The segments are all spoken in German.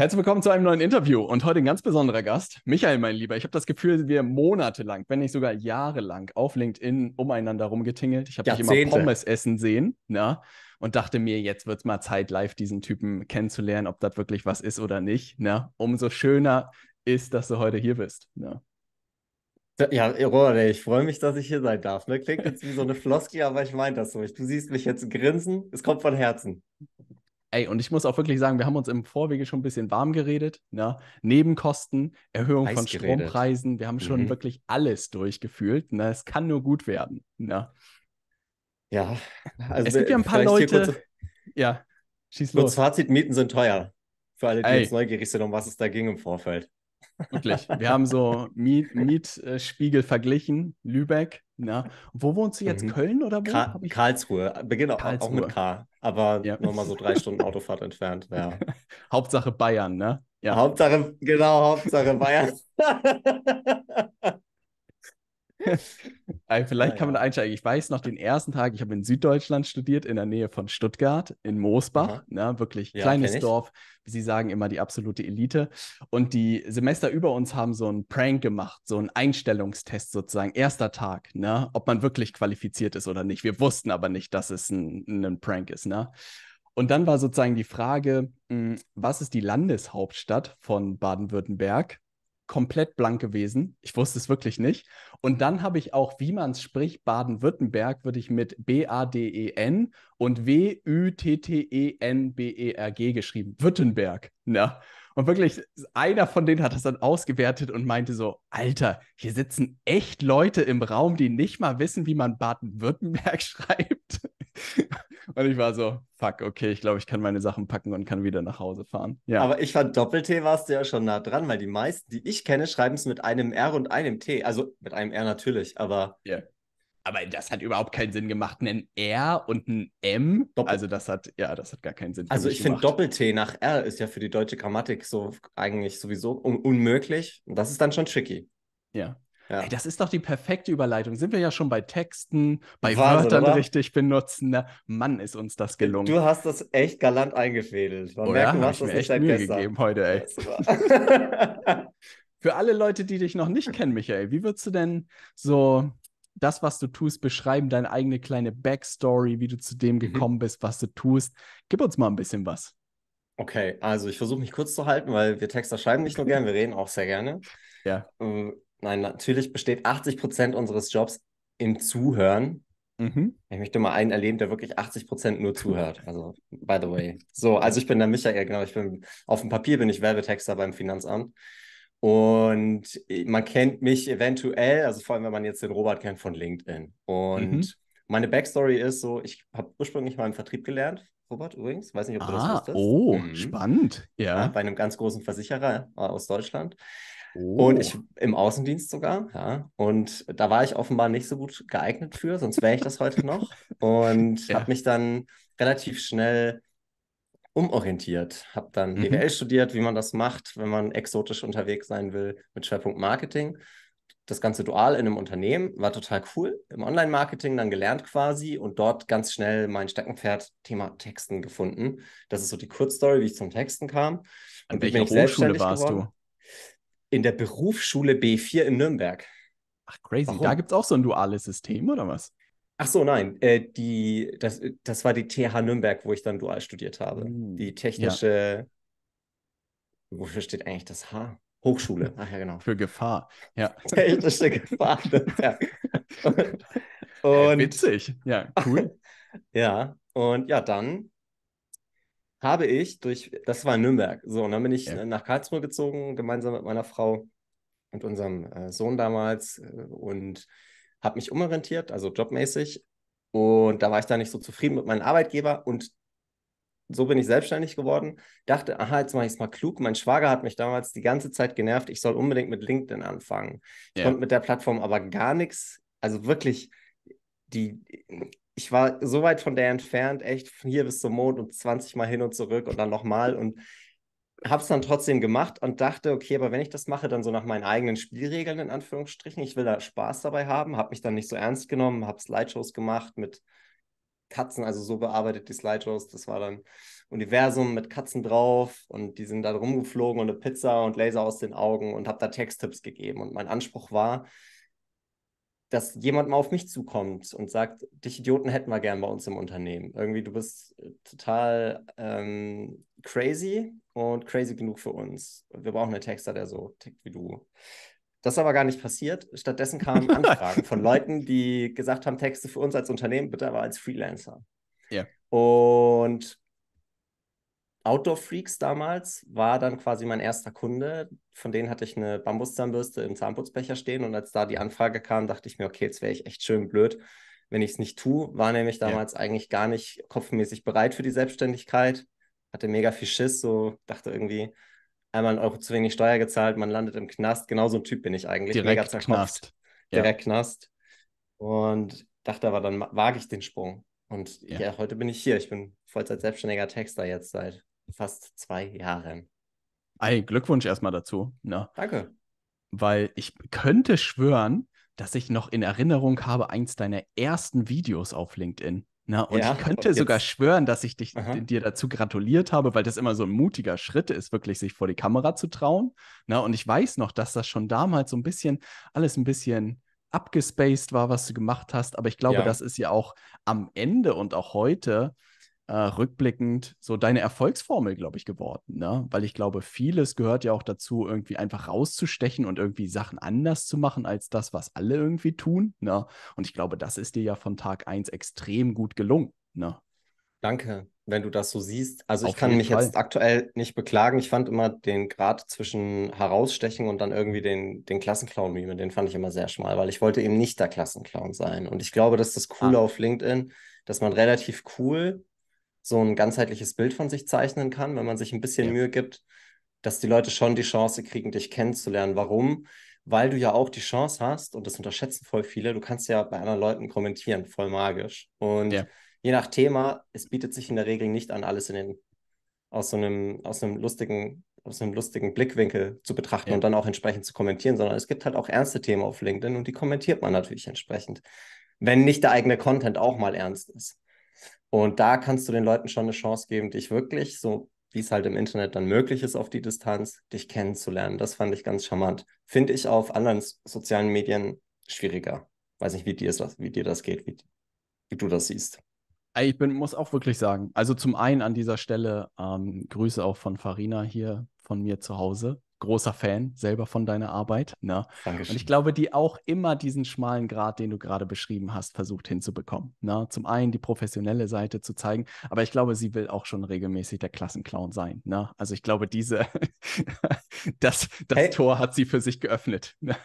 Herzlich willkommen zu einem neuen Interview und heute ein ganz besonderer Gast. Michael, mein Lieber, ich habe das Gefühl, wir monatelang, wenn nicht sogar jahrelang auf LinkedIn umeinander rumgetingelt. Ich habe dich immer Pommes essen sehen na? Ne? und dachte mir, jetzt wird es mal Zeit, live diesen Typen kennenzulernen, ob das wirklich was ist oder nicht. Na? Ne? Umso schöner ist, dass du heute hier bist. Na? Ne? Ja, Robert, ich freue mich, dass ich hier sein darf. Ne? Klingt jetzt wie so eine Floskel, aber ich meine das so. Du siehst mich jetzt grinsen. Es kommt von Herzen. Ey, und ich muss auch wirklich sagen, wir haben uns im Vorwege schon ein bisschen warm geredet. Ne? Nebenkosten, Erhöhung Heiß von geredet. Strompreisen, wir haben schon mhm. wirklich alles durchgefühlt. Ne? Es kann nur gut werden. Ne? Ja, also es gibt ja ein paar Leute. Kurze, ja, schieß los. Kurz Fazit: Mieten sind teuer. Für alle, die Ey. jetzt neugierig sind, um was es da ging im Vorfeld. Wirklich. Wir haben so Miet, Mietspiegel verglichen, Lübeck. Na. Ne? Wo wohnst du jetzt? Mhm. Köln oder wo? Ka Karlsruhe. Beginn genau, Karlsruhe. auch mit K, aber ja. nochmal so drei Stunden Autofahrt entfernt. Ja. Hauptsache Bayern, ne? Ja. Hauptsache, genau, Hauptsache Bayern. Vielleicht kann man einsteigen. Ich weiß noch den ersten Tag, ich habe in Süddeutschland studiert, in der Nähe von Stuttgart, in Moosbach. Ne, wirklich ja, kleines Dorf, wie Sie sagen, immer die absolute Elite. Und die Semester über uns haben so einen Prank gemacht, so einen Einstellungstest sozusagen, erster Tag, ne, ob man wirklich qualifiziert ist oder nicht. Wir wussten aber nicht, dass es ein, ein Prank ist. Ne? Und dann war sozusagen die Frage, hm, was ist die Landeshauptstadt von Baden-Württemberg? komplett blank gewesen. Ich wusste es wirklich nicht. Und dann habe ich auch, wie man es spricht, Baden-Württemberg würde ich mit B-A-D-E-N und W-Ü-T-T-E-N-B-E-R-G geschrieben. Württemberg. Ja. Ne? Und wirklich, einer von denen hat das dann ausgewertet und meinte so, Alter, hier sitzen echt Leute im Raum, die nicht mal wissen, wie man Baden-Württemberg schreibt. Und ich war so, fuck, okay, ich glaube, ich kann meine Sachen packen und kann wieder nach Hause fahren. Ja. Aber ich fand, Doppel-T warst du ja schon nah dran, weil die meisten, die ich kenne, schreiben es mit einem R und einem T. Also mit einem R natürlich, aber. Yeah. Aber das hat überhaupt keinen Sinn gemacht. Ein R und ein M. Doppel also das hat, ja, das hat gar keinen Sinn. Also ich finde Doppel-T nach R ist ja für die deutsche Grammatik so eigentlich sowieso un unmöglich. Und das ist dann schon tricky. Ja. Ja. Ey, das ist doch die perfekte Überleitung. Sind wir ja schon bei Texten, bei Wahnsinn, Wörtern oder? richtig benutzen. Na, ne? Mann, ist uns das äh, gelungen. Du hast das echt galant eingefädelt. Man oh merkt, ja, du hast das mir echt seit Mühe gestern. gegeben heute, ey. Für alle Leute, die dich noch nicht kennen, Michael, wie würdest du denn so das, was du tust, beschreiben, deine eigene kleine Backstory, wie du zu dem mhm. gekommen bist, was du tust. Gib uns mal ein bisschen was. Okay, also ich versuche mich kurz zu halten, weil wir Texter schreiben nicht nur gern, wir reden auch sehr gerne. Ja. Ähm, Nein, natürlich besteht 80 Prozent unseres Jobs im Zuhören. Mhm. Ich möchte mal einen erleben, der wirklich 80 Prozent nur zuhört. Also, by the way. So, also ich bin der Michael, genau. Ich bin, auf dem Papier bin ich Werbetexter beim Finanzamt. Und äh, man kennt mich eventuell, also vor allem, wenn man jetzt den Robert kennt von LinkedIn. Und mhm. meine Backstory ist so, ich habe ursprünglich mal im Vertrieb gelernt, Robert übrigens, weiß nicht, ob du ah, das wusstest. Oh, mhm. spannend, ja. ja. Bei einem ganz großen Versicherer äh, aus Deutschland. Oh. Und ich oh. im Außendienst sogar, ja. Und da war ich offenbar nicht so gut geeignet für, sonst wäre ich das heute noch. Und ja. habe mich dann relativ schnell umorientiert. Habe dann mhm. BWL studiert, wie man das macht, wenn man exotisch unterwegs sein will, mit Schwerpunkt Marketing. Das Ganze dual in einem Unternehmen war total cool. Im Online-Marketing dann gelernt quasi und dort ganz schnell mein Steckenpferd Thema Texten gefunden. Das ist so die Kurzstory, wie ich zum Texten kam. An welcher Hochschule warst geworden. du? in der Berufsschule B4 in Nürnberg. Ach, crazy. Warum? Da gibt es auch so ein duales System, oder was? Ach so, nein. Äh, die, das, das war die TH Nürnberg, wo ich dann dual studiert habe. Mhm. Die technische. Ja. Wofür steht eigentlich das H? Hochschule. Ach ja, genau. Für Gefahr. Ja. Technische Gefahr. und, äh, witzig. Ja, cool. ja, und ja, dann habe ich durch, das war in Nürnberg, so, und dann bin ich ja. Äh, nach Karlsruhe gezogen, gemeinsam mit meiner Frau und unserem äh, Sohn damals äh, und habe mich umorientiert, also jobmäßig. Und da war ich da nicht so zufrieden mit meinem Arbeitgeber und so bin ich selbstständig geworden. Dachte, aha, jetzt mache ich es mal klug. Mein Schwager hat mich damals die ganze Zeit genervt, ich soll unbedingt mit LinkedIn anfangen. Ich ja. konnte mit der Plattform aber gar nichts, also wirklich, die, ich war so weit von der entfernt, echt von hier bis zum Mond und 20 Mal hin und zurück und dann nochmal und habe es dann trotzdem gemacht und dachte, okay, aber wenn ich das mache, dann so nach meinen eigenen Spielregeln in Anführungsstrichen. Ich will da Spaß dabei haben, habe mich dann nicht so ernst genommen, habe Slideshows gemacht mit Katzen, also so bearbeitet die Slideshows. Das war dann Universum mit Katzen drauf und die sind dann rumgeflogen und eine Pizza und Laser aus den Augen und habe da Texttipps gegeben. Und mein Anspruch war, dass jemand mal auf mich zukommt und sagt, dich Idioten hätten wir gern bei uns im Unternehmen. Irgendwie, du bist äh, total ähm, crazy und crazy genug für uns. Wir brauchen einen Texter, der so tickt wie du. Das ist aber gar nicht passiert. Stattdessen kamen Anfragen von Leuten, die gesagt haben, Texte für uns als Unternehmen, bitte aber als Freelancer. Ja. Yeah. Und Outdoor Freaks damals war dann quasi mein erster Kunde. Von denen hatte ich eine Bambuszahnbürste im Zahnputzbecher stehen. Und als da die Anfrage kam, dachte ich mir, okay, jetzt wäre ich echt schön blöd, wenn ich es nicht tue. War nämlich damals ja. eigentlich gar nicht kopfmäßig bereit für die Selbstständigkeit. Hatte mega viel Schiss, so dachte irgendwie, einmal einen Euro zu wenig Steuer gezahlt, man landet im Knast. Genau so ein Typ bin ich eigentlich. Direkt mega Knast. Direkt ja. Knast. Und dachte aber, dann wage ich den Sprung. Und ja. ja. heute bin ich hier. Ich bin Vollzeit selbstständiger Texter jetzt seit fast zwei Jahren. Ein Glückwunsch erstmal dazu. Ne? Danke. Weil ich könnte schwören, dass ich noch in Erinnerung habe, eins deiner ersten Videos auf LinkedIn. Na, ne? und ja, ich könnte sogar schwören, dass ich dich, dir dazu gratuliert habe, weil das immer so ein mutiger Schritt ist, wirklich sich vor die Kamera zu trauen. Na, ne? und ich weiß noch, dass das schon damals so ein bisschen, alles ein bisschen abgespaced war, was du gemacht hast. Aber ich glaube, ja. das ist ja auch am Ende und auch heute äh, rückblickend so deine Erfolgsformel, glaube ich, geworden. Ne? Weil ich glaube, vieles gehört ja auch dazu, irgendwie einfach rauszustechen und irgendwie Sachen anders zu machen als das, was alle irgendwie tun. Ne? Und ich glaube, das ist dir ja von Tag 1 extrem gut gelungen. Ne? Danke, wenn du das so siehst. Also Auf ich kann mich Fall. jetzt aktuell nicht beklagen. Ich fand immer den Grad zwischen herausstechen und dann irgendwie den, den Klassenclown-Meme, den fand ich immer sehr schmal, weil ich wollte eben nicht der Klassenclown sein. Und ich glaube, das ist das Coole ah. auf LinkedIn, dass man relativ cool so ein ganzheitliches Bild von sich zeichnen kann, wenn man sich ein bisschen ja. Mühe gibt, dass die Leute schon die Chance kriegen, dich kennenzulernen. Warum? Weil du ja auch die Chance hast, und das unterschätzen voll viele, du kannst ja bei anderen Leuten kommentieren, voll magisch. Und ja. je nach Thema, es bietet sich in der Regel nicht an, alles in den, aus so einem, aus einem lustigen, aus einem lustigen Blickwinkel zu betrachten ja. und dann auch entsprechend zu kommentieren, sondern es gibt halt auch ernste Themen auf LinkedIn und die kommentiert man natürlich entsprechend. Wenn nicht der eigene Content auch mal ernst ist. Und da kannst du den Leuten schon eine Chance geben, dich wirklich, so wie es halt im Internet dann möglich ist, auf die Distanz, dich kennenzulernen. Das fand ich ganz charmant. Finde ich auf anderen sozialen Medien schwieriger. Weiß nicht, wie dir das, wie dir das geht, wie, wie du das siehst. Ich bin, muss auch wirklich sagen, also zum einen an dieser Stelle ähm, Grüße auch von Farina hier von mir zu Hause großer Fan selber von deiner Arbeit. Ne? Und ich glaube, die auch immer diesen schmalen Grad, den du gerade beschrieben hast, versucht hinzubekommen. Ne? Zum einen die professionelle Seite zu zeigen, aber ich glaube, sie will auch schon regelmäßig der Klassenclown sein. Ne? Also ich glaube, diese, das, das hey. Tor hat sie für sich geöffnet. Ne?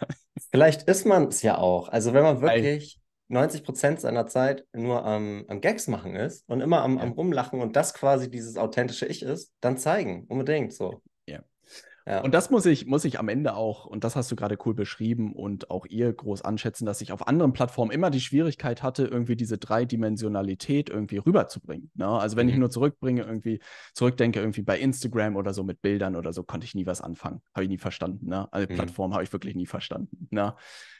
Vielleicht ist man es ja auch. Also wenn man wirklich. 90 Prozent seiner Zeit nur am, am, Gags machen ist und immer am, ja. am Rumlachen und das quasi dieses authentische Ich ist, dann zeigen, unbedingt so. Und das muss ich, muss ich am Ende auch, und das hast du gerade cool beschrieben und auch ihr groß anschätzen, dass ich auf anderen Plattformen immer die Schwierigkeit hatte, irgendwie diese Dreidimensionalität irgendwie rüberzubringen. Ne? Also wenn mhm. ich nur zurückbringe, irgendwie zurückdenke, irgendwie bei Instagram oder so mit Bildern oder so, konnte ich nie was anfangen. Habe ich nie verstanden. Ne? Alle also mhm. Plattformen habe ich wirklich nie verstanden. Ne?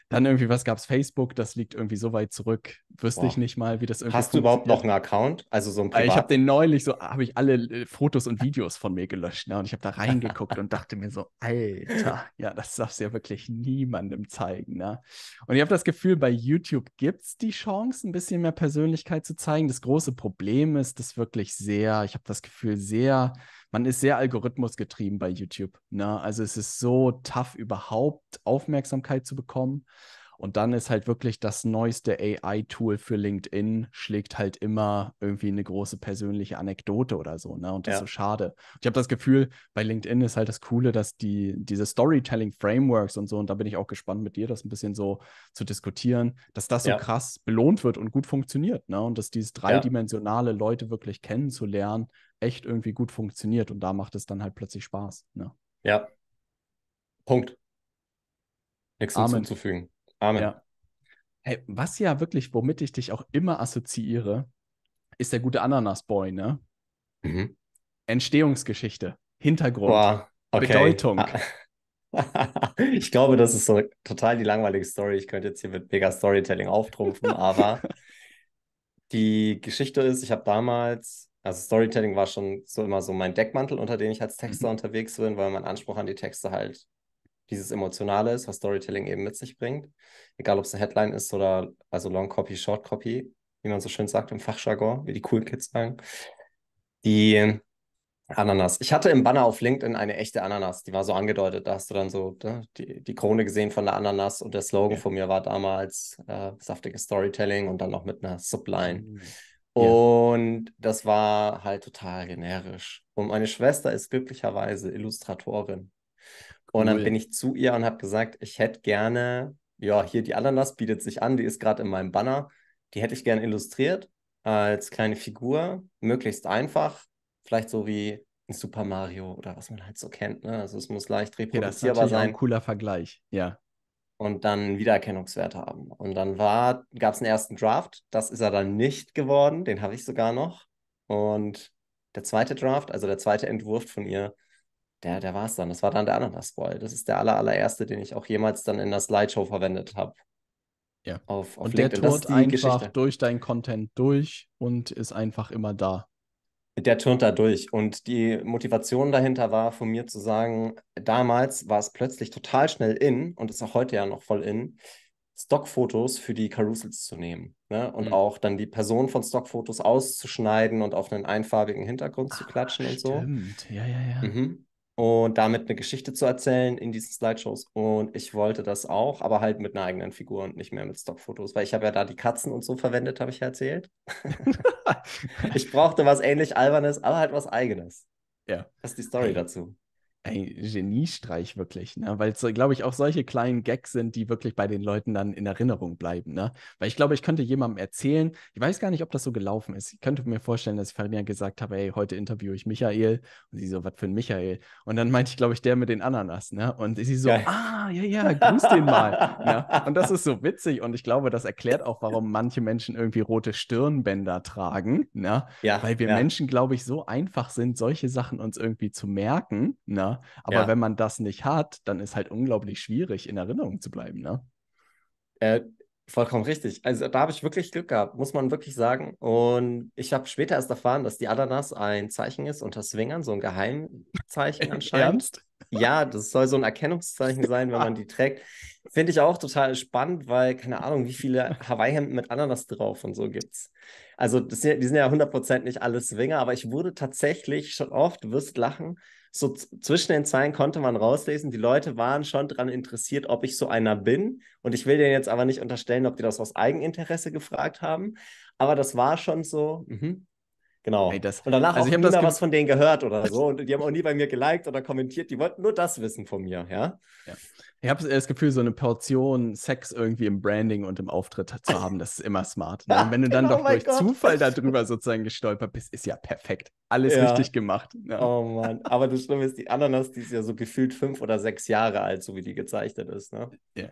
Dann irgendwie, was gab es? Facebook, das liegt irgendwie so weit zurück. Wüsste Boah. ich nicht mal, wie das irgendwie. Hast du überhaupt noch einen Account? Also so ein Privat Ich habe den neulich so, habe ich alle äh, Fotos und Videos von mir gelöscht. Ne? Und ich habe da reingeguckt und dachte mir so, Alter, ja, das darfst du ja wirklich niemandem zeigen. Ne? Und ich habe das Gefühl, bei YouTube gibt es die Chance, ein bisschen mehr Persönlichkeit zu zeigen. Das große Problem ist, dass wirklich sehr, ich habe das Gefühl, sehr man ist sehr algorithmusgetrieben bei YouTube. Ne? Also es ist so tough, überhaupt Aufmerksamkeit zu bekommen. Und dann ist halt wirklich das neueste AI-Tool für LinkedIn, schlägt halt immer irgendwie eine große persönliche Anekdote oder so. Ne? Und das ja. ist so schade. ich habe das Gefühl, bei LinkedIn ist halt das Coole, dass die, diese Storytelling-Frameworks und so, und da bin ich auch gespannt, mit dir das ein bisschen so zu diskutieren, dass das ja. so krass belohnt wird und gut funktioniert. Ne? Und dass dieses dreidimensionale Leute wirklich kennenzulernen echt irgendwie gut funktioniert und da macht es dann halt plötzlich Spaß. Ne? Ja. Punkt. Nichts Amen. hinzuzufügen. Amen. Ja. Hey, was ja wirklich, womit ich dich auch immer assoziiere, ist der gute Ananas-Boy, ne? Mhm. Entstehungsgeschichte, Hintergrund, Boah, okay. Bedeutung. Ah. ich glaube, das ist so total die langweilige Story. Ich könnte jetzt hier mit mega Storytelling auftrumpfen, aber die Geschichte ist, ich habe damals also Storytelling war schon so immer so mein Deckmantel, unter dem ich als mhm. Texter unterwegs bin, weil mein Anspruch an die Texte halt dieses Emotionale ist, was Storytelling eben mit sich bringt. Egal, ob es eine Headline ist oder also Long Copy, Short Copy, wie man so schön sagt im Fachjargon, wie die coolen Kids sagen. Die Ananas. Ich hatte im Banner auf LinkedIn eine echte Ananas, die war so angedeutet. Da hast du dann so ne, die, die Krone gesehen von der Ananas und der Slogan ja. von mir war damals äh, saftiges Storytelling und dann noch mit einer Subline. Mhm. Und ja. das war halt total generisch. Und meine Schwester ist glücklicherweise Illustratorin. Und dann bin ich zu ihr und habe gesagt, ich hätte gerne, ja, hier die Ananas bietet sich an, die ist gerade in meinem Banner, die hätte ich gerne illustriert als kleine Figur, möglichst einfach, vielleicht so wie ein Super Mario oder was man halt so kennt. Ne? Also es muss leicht reproduzierbar ja, das ist sein. Ein cooler Vergleich, ja und dann Wiedererkennungswert haben. Und dann gab es einen ersten Draft, das ist er dann nicht geworden, den habe ich sogar noch. Und der zweite Draft, also der zweite Entwurf von ihr, der, der war es dann. Das war dann der Ananas-Boy. Das ist der aller, allererste, den ich auch jemals dann in der Slideshow verwendet habe. Ja. Auf, auf und LinkedIn. der tourt einfach Geschichte. durch deinen Content durch und ist einfach immer da der turnt da durch. Und die Motivation dahinter war von mir zu sagen, damals war es plötzlich total schnell in und ist auch heute ja noch voll in, Stockfotos für die Carousels zu nehmen. Ne? Und mhm. auch dann die Person von Stockfotos auszuschneiden und auf einen einfarbigen Hintergrund zu ah, klatschen ah, und stimmt. so. Stimmt, ja, ja, ja. Mhm und damit eine Geschichte zu erzählen in diesen Slideshows. Und ich wollte das auch, aber halt mit einer eigenen Figur und nicht mehr mit Stockfotos, weil ich habe ja da die Katzen und so verwendet, habe ich ja erzählt. ich brauchte was ähnlich Albernes, aber halt was Eigenes. Ja. Das ist die Story dazu ein Geniestreich wirklich, ne? Weil es, glaube ich, auch solche kleinen Gags sind, die wirklich bei den Leuten dann in Erinnerung bleiben, ne? Weil ich glaube, ich könnte jemandem erzählen, ich weiß gar nicht, ob das so gelaufen ist. Ich könnte mir vorstellen, dass ich Farina gesagt habe, hey, heute interviewe ich Michael. Und sie so, was für ein Michael? Und dann meinte ich, glaube ich, der mit den Ananas, ne? Und sie so, Geil. ah, ja, ja, grüß den mal. ja? Ne? Und das ist so witzig. Und ich glaube, das erklärt auch, warum manche Menschen irgendwie rote Stirnbänder tragen, ne? Ja, Weil wir ja. Menschen, glaube ich, so einfach sind, solche Sachen uns irgendwie zu merken, ne? Aber ja. wenn man das nicht hat, dann ist halt unglaublich schwierig, in Erinnerung zu bleiben. Ne? Äh, vollkommen richtig. Also da habe ich wirklich Glück gehabt, muss man wirklich sagen. Und ich habe später erst erfahren, dass die Ananas ein Zeichen ist unter Swingern, so ein Geheimzeichen anscheinend. Ernst? Ja, das soll so ein Erkennungszeichen sein, wenn man die trägt. Finde ich auch total spannend, weil keine Ahnung, wie viele Hawaii-Hemden mit Ananas drauf und so gibt's. Also, sind, die sind ja 100% nicht alle Swinger, aber ich wurde tatsächlich schon oft, du wirst lachen, so zwischen den Zeilen konnte man rauslesen, die Leute waren schon daran interessiert, ob ich so einer bin. Und ich will denen jetzt aber nicht unterstellen, ob die das aus Eigeninteresse gefragt haben. Aber das war schon so, mh, Genau. Ey, das, und danach also ich habe da was von denen gehört oder so. Und die haben auch nie bei mir geliked oder kommentiert. Die wollten nur das wissen von mir, ja. ja. Ich habe äh, das Gefühl, so eine Portion Sex irgendwie im Branding und im Auftritt zu haben, das ist immer smart. Ne? Und wenn du dann oh doch durch Gott. Zufall darüber sozusagen gestolpert bist, ist ja perfekt. Alles ja. richtig gemacht. Ne? Oh Mann. Aber das Schlimme ist, die Ananas, die ist ja so gefühlt fünf oder sechs Jahre alt, so wie die gezeichnet ist. Ne? Ja.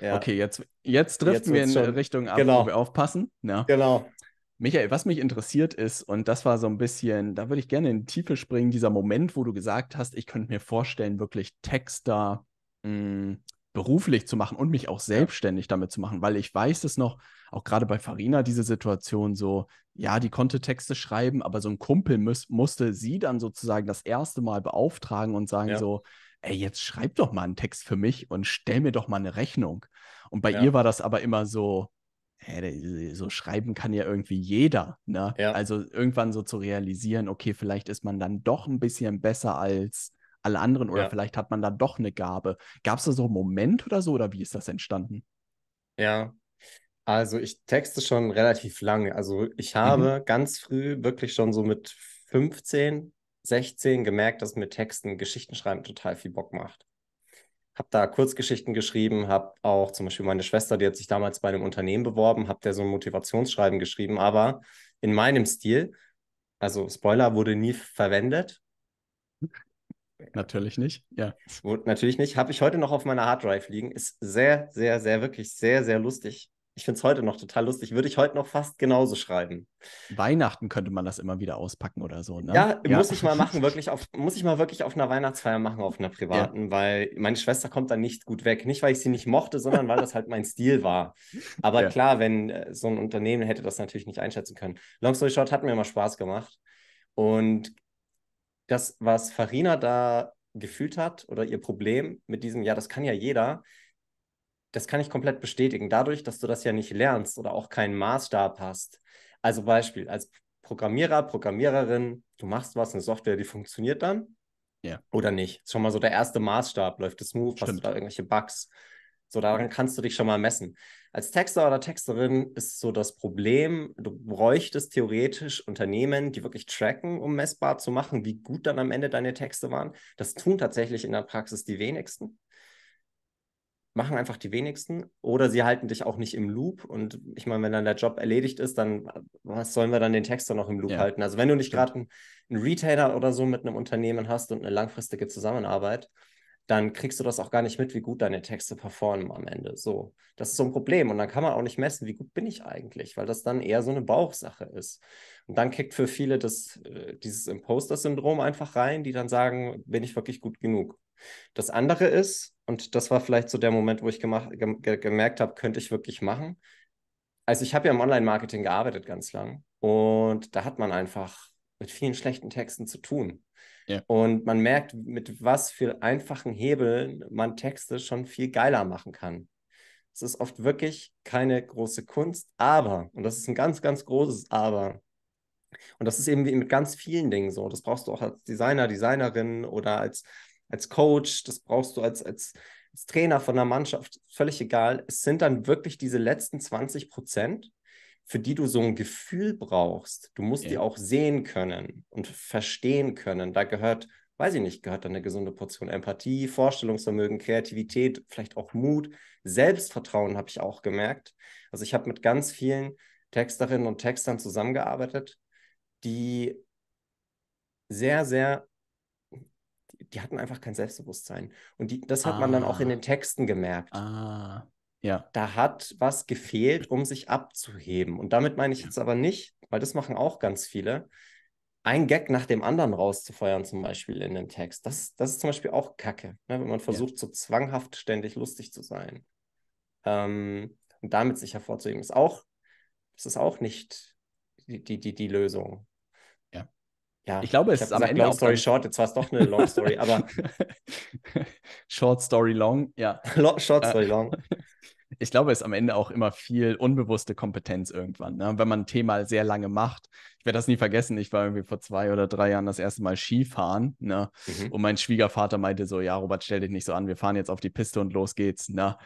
ja. Okay, jetzt, jetzt driften jetzt wir in schon... Richtung ab, genau. wo wir aufpassen. Ja. Ne? Genau. Michael, was mich interessiert ist, und das war so ein bisschen, da würde ich gerne in die Tiefe springen, dieser Moment, wo du gesagt hast, ich könnte mir vorstellen, wirklich Texter hm, beruflich zu machen und mich auch selbstständig damit zu machen, weil ich weiß es noch, auch gerade bei Farina diese Situation so, ja, die konnte Texte schreiben, aber so ein Kumpel muss, musste sie dann sozusagen das erste Mal beauftragen und sagen ja. so, ey, jetzt schreib doch mal einen Text für mich und stell mir doch mal eine Rechnung. Und bei ja. ihr war das aber immer so, äh, so schreiben kann ja irgendwie jeder. Ne? Ja. Also irgendwann so zu realisieren, okay, vielleicht ist man dann doch ein bisschen besser als alle anderen oder ja. vielleicht hat man dann doch eine Gabe. Gab es da so einen Moment oder so oder wie ist das entstanden? Ja, also ich texte schon relativ lange. Also ich mhm. habe mhm. ganz früh wirklich schon so mit 15, 16 gemerkt, dass mir Texten, Geschichten schreiben total viel Bock macht habe da Kurzgeschichten geschrieben, habe auch zum Beispiel meine Schwester, die hat sich damals bei einem Unternehmen beworben, habe der so ein Motivationsschreiben geschrieben, aber in meinem Stil. Also Spoiler wurde nie verwendet. Natürlich nicht, ja. Wurde natürlich nicht. Habe ich heute noch auf meiner Harddrive liegen. Ist sehr, sehr, sehr, wirklich sehr, sehr lustig. Ich finde es heute noch total lustig. Würde ich heute noch fast genauso schreiben. Weihnachten könnte man das immer wieder auspacken oder so. Ne? Ja, ja, muss ich mal machen, wirklich auf, muss ich mal wirklich auf einer Weihnachtsfeier machen, auf einer privaten, ja. weil meine Schwester kommt da nicht gut weg. Nicht, weil ich sie nicht mochte, sondern weil das halt mein Stil war. Aber ja. klar, wenn äh, so ein Unternehmen hätte das natürlich nicht einschätzen können. Long story short hat mir immer Spaß gemacht. Und das, was Farina da gefühlt hat oder ihr Problem mit diesem, ja, das kann ja jeder, das kann ich komplett bestätigen. Dadurch, dass du das ja nicht lernst oder auch keinen Maßstab hast. Also Beispiel, als Programmierer, Programmiererin, du machst was, eine Software, die funktioniert dann ja. oder nicht. schon mal so der erste Maßstab. Läuft es smooth? Stimmt. Hast du da irgendwelche Bugs? So, daran kannst du dich schon mal messen. Als Texter oder Texterin ist so das Problem, du bräuchtest theoretisch Unternehmen, die wirklich tracken, um messbar zu machen, wie gut dann am Ende deine Texte waren. Das tun tatsächlich in der Praxis die wenigsten machen einfach die wenigsten oder sie halten dich auch nicht im Loop. Und ich meine, wenn dann der Job erledigt ist, dann was sollen wir dann den Text dann noch im Loop ja. halten? Also wenn du nicht gerade einen, einen, Retailer oder so mit einem Unternehmen hast und eine langfristige Zusammenarbeit, dann kriegst du das auch gar nicht mit, wie gut deine Texte performen am Ende. So, das ist so ein Problem. Und dann kann man auch nicht messen, wie gut bin ich eigentlich, weil das dann eher so eine Bauchsache ist. Und dann kickt für viele das, äh, dieses Imposter-Syndrom einfach rein, die dann sagen, bin ich wirklich gut genug? Das andere ist, und das war vielleicht so der Moment, wo ich gemacht, ge gemerkt habe, könnte ich wirklich machen. Also ich habe ja im Online-Marketing gearbeitet ganz lang und da hat man einfach mit vielen schlechten Texten zu tun. Yeah. Und man merkt, mit was für einfachen Hebeln man Texte schon viel geiler machen kann. Es ist oft wirklich keine große Kunst, aber, und das ist ein ganz, ganz großes Aber, und das ist eben wie mit ganz vielen Dingen so. Das brauchst du auch als Designer, Designerin oder als als Coach, das brauchst du als, als, als Trainer von der Mannschaft, völlig egal. Es sind dann wirklich diese letzten 20 Prozent, für die du so ein Gefühl brauchst. Du musst yeah. die auch sehen können und verstehen können. Da gehört, weiß ich nicht, gehört dann eine gesunde Portion Empathie, Vorstellungsvermögen, Kreativität, vielleicht auch Mut, Selbstvertrauen habe ich auch gemerkt. Also ich habe mit ganz vielen Texterinnen und Textern zusammengearbeitet, die sehr, sehr die hatten einfach kein Selbstbewusstsein. Und die, das hat ah. man dann auch in ah. den Texten gemerkt. Ah. Ja. Da hat was gefehlt, um sich abzuheben. Und damit meine ich jetzt aber nicht, weil das machen auch ganz viele, ein Gag nach dem anderen rauszufeuern, zum Beispiel in den Text. Das, das ist zum Beispiel auch Kacke, ne? wenn man versucht, ja. so zwanghaft ständig lustig zu sein. Ähm, und damit sich hervorzuheben, ist auch, ist auch nicht die, die, die, die Lösung ja, ich glaube, es ich ist am Ende Long Story Short, jetzt war es doch eine Long Story, aber Short Story Long, ja. Short äh, Story Long. Ich glaube, es ist am Ende auch immer viel unbewusste Kompetenz irgendwann. Ne? Wenn man ein Thema sehr lange macht, ich werde das nie vergessen, ich war irgendwie vor zwei oder drei Jahren das erste Mal Skifahren. Ne? Mhm. Und mein Schwiegervater meinte so: Ja, Robert, stell dich nicht so an, wir fahren jetzt auf die Piste und los geht's. Ne?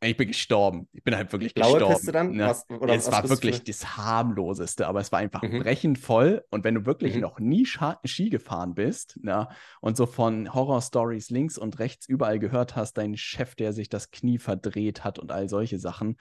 Ich bin gestorben. Ich bin halt wirklich Blaue gestorben. Piste dann? Ne? Was, oder es was war wirklich das harmloseste, aber es war einfach mhm. brechend voll. Und wenn du wirklich mhm. noch nie Ski gefahren bist ne? und so von Horror-Stories links und rechts überall gehört hast, dein Chef, der sich das Knie verdreht hat und all solche Sachen,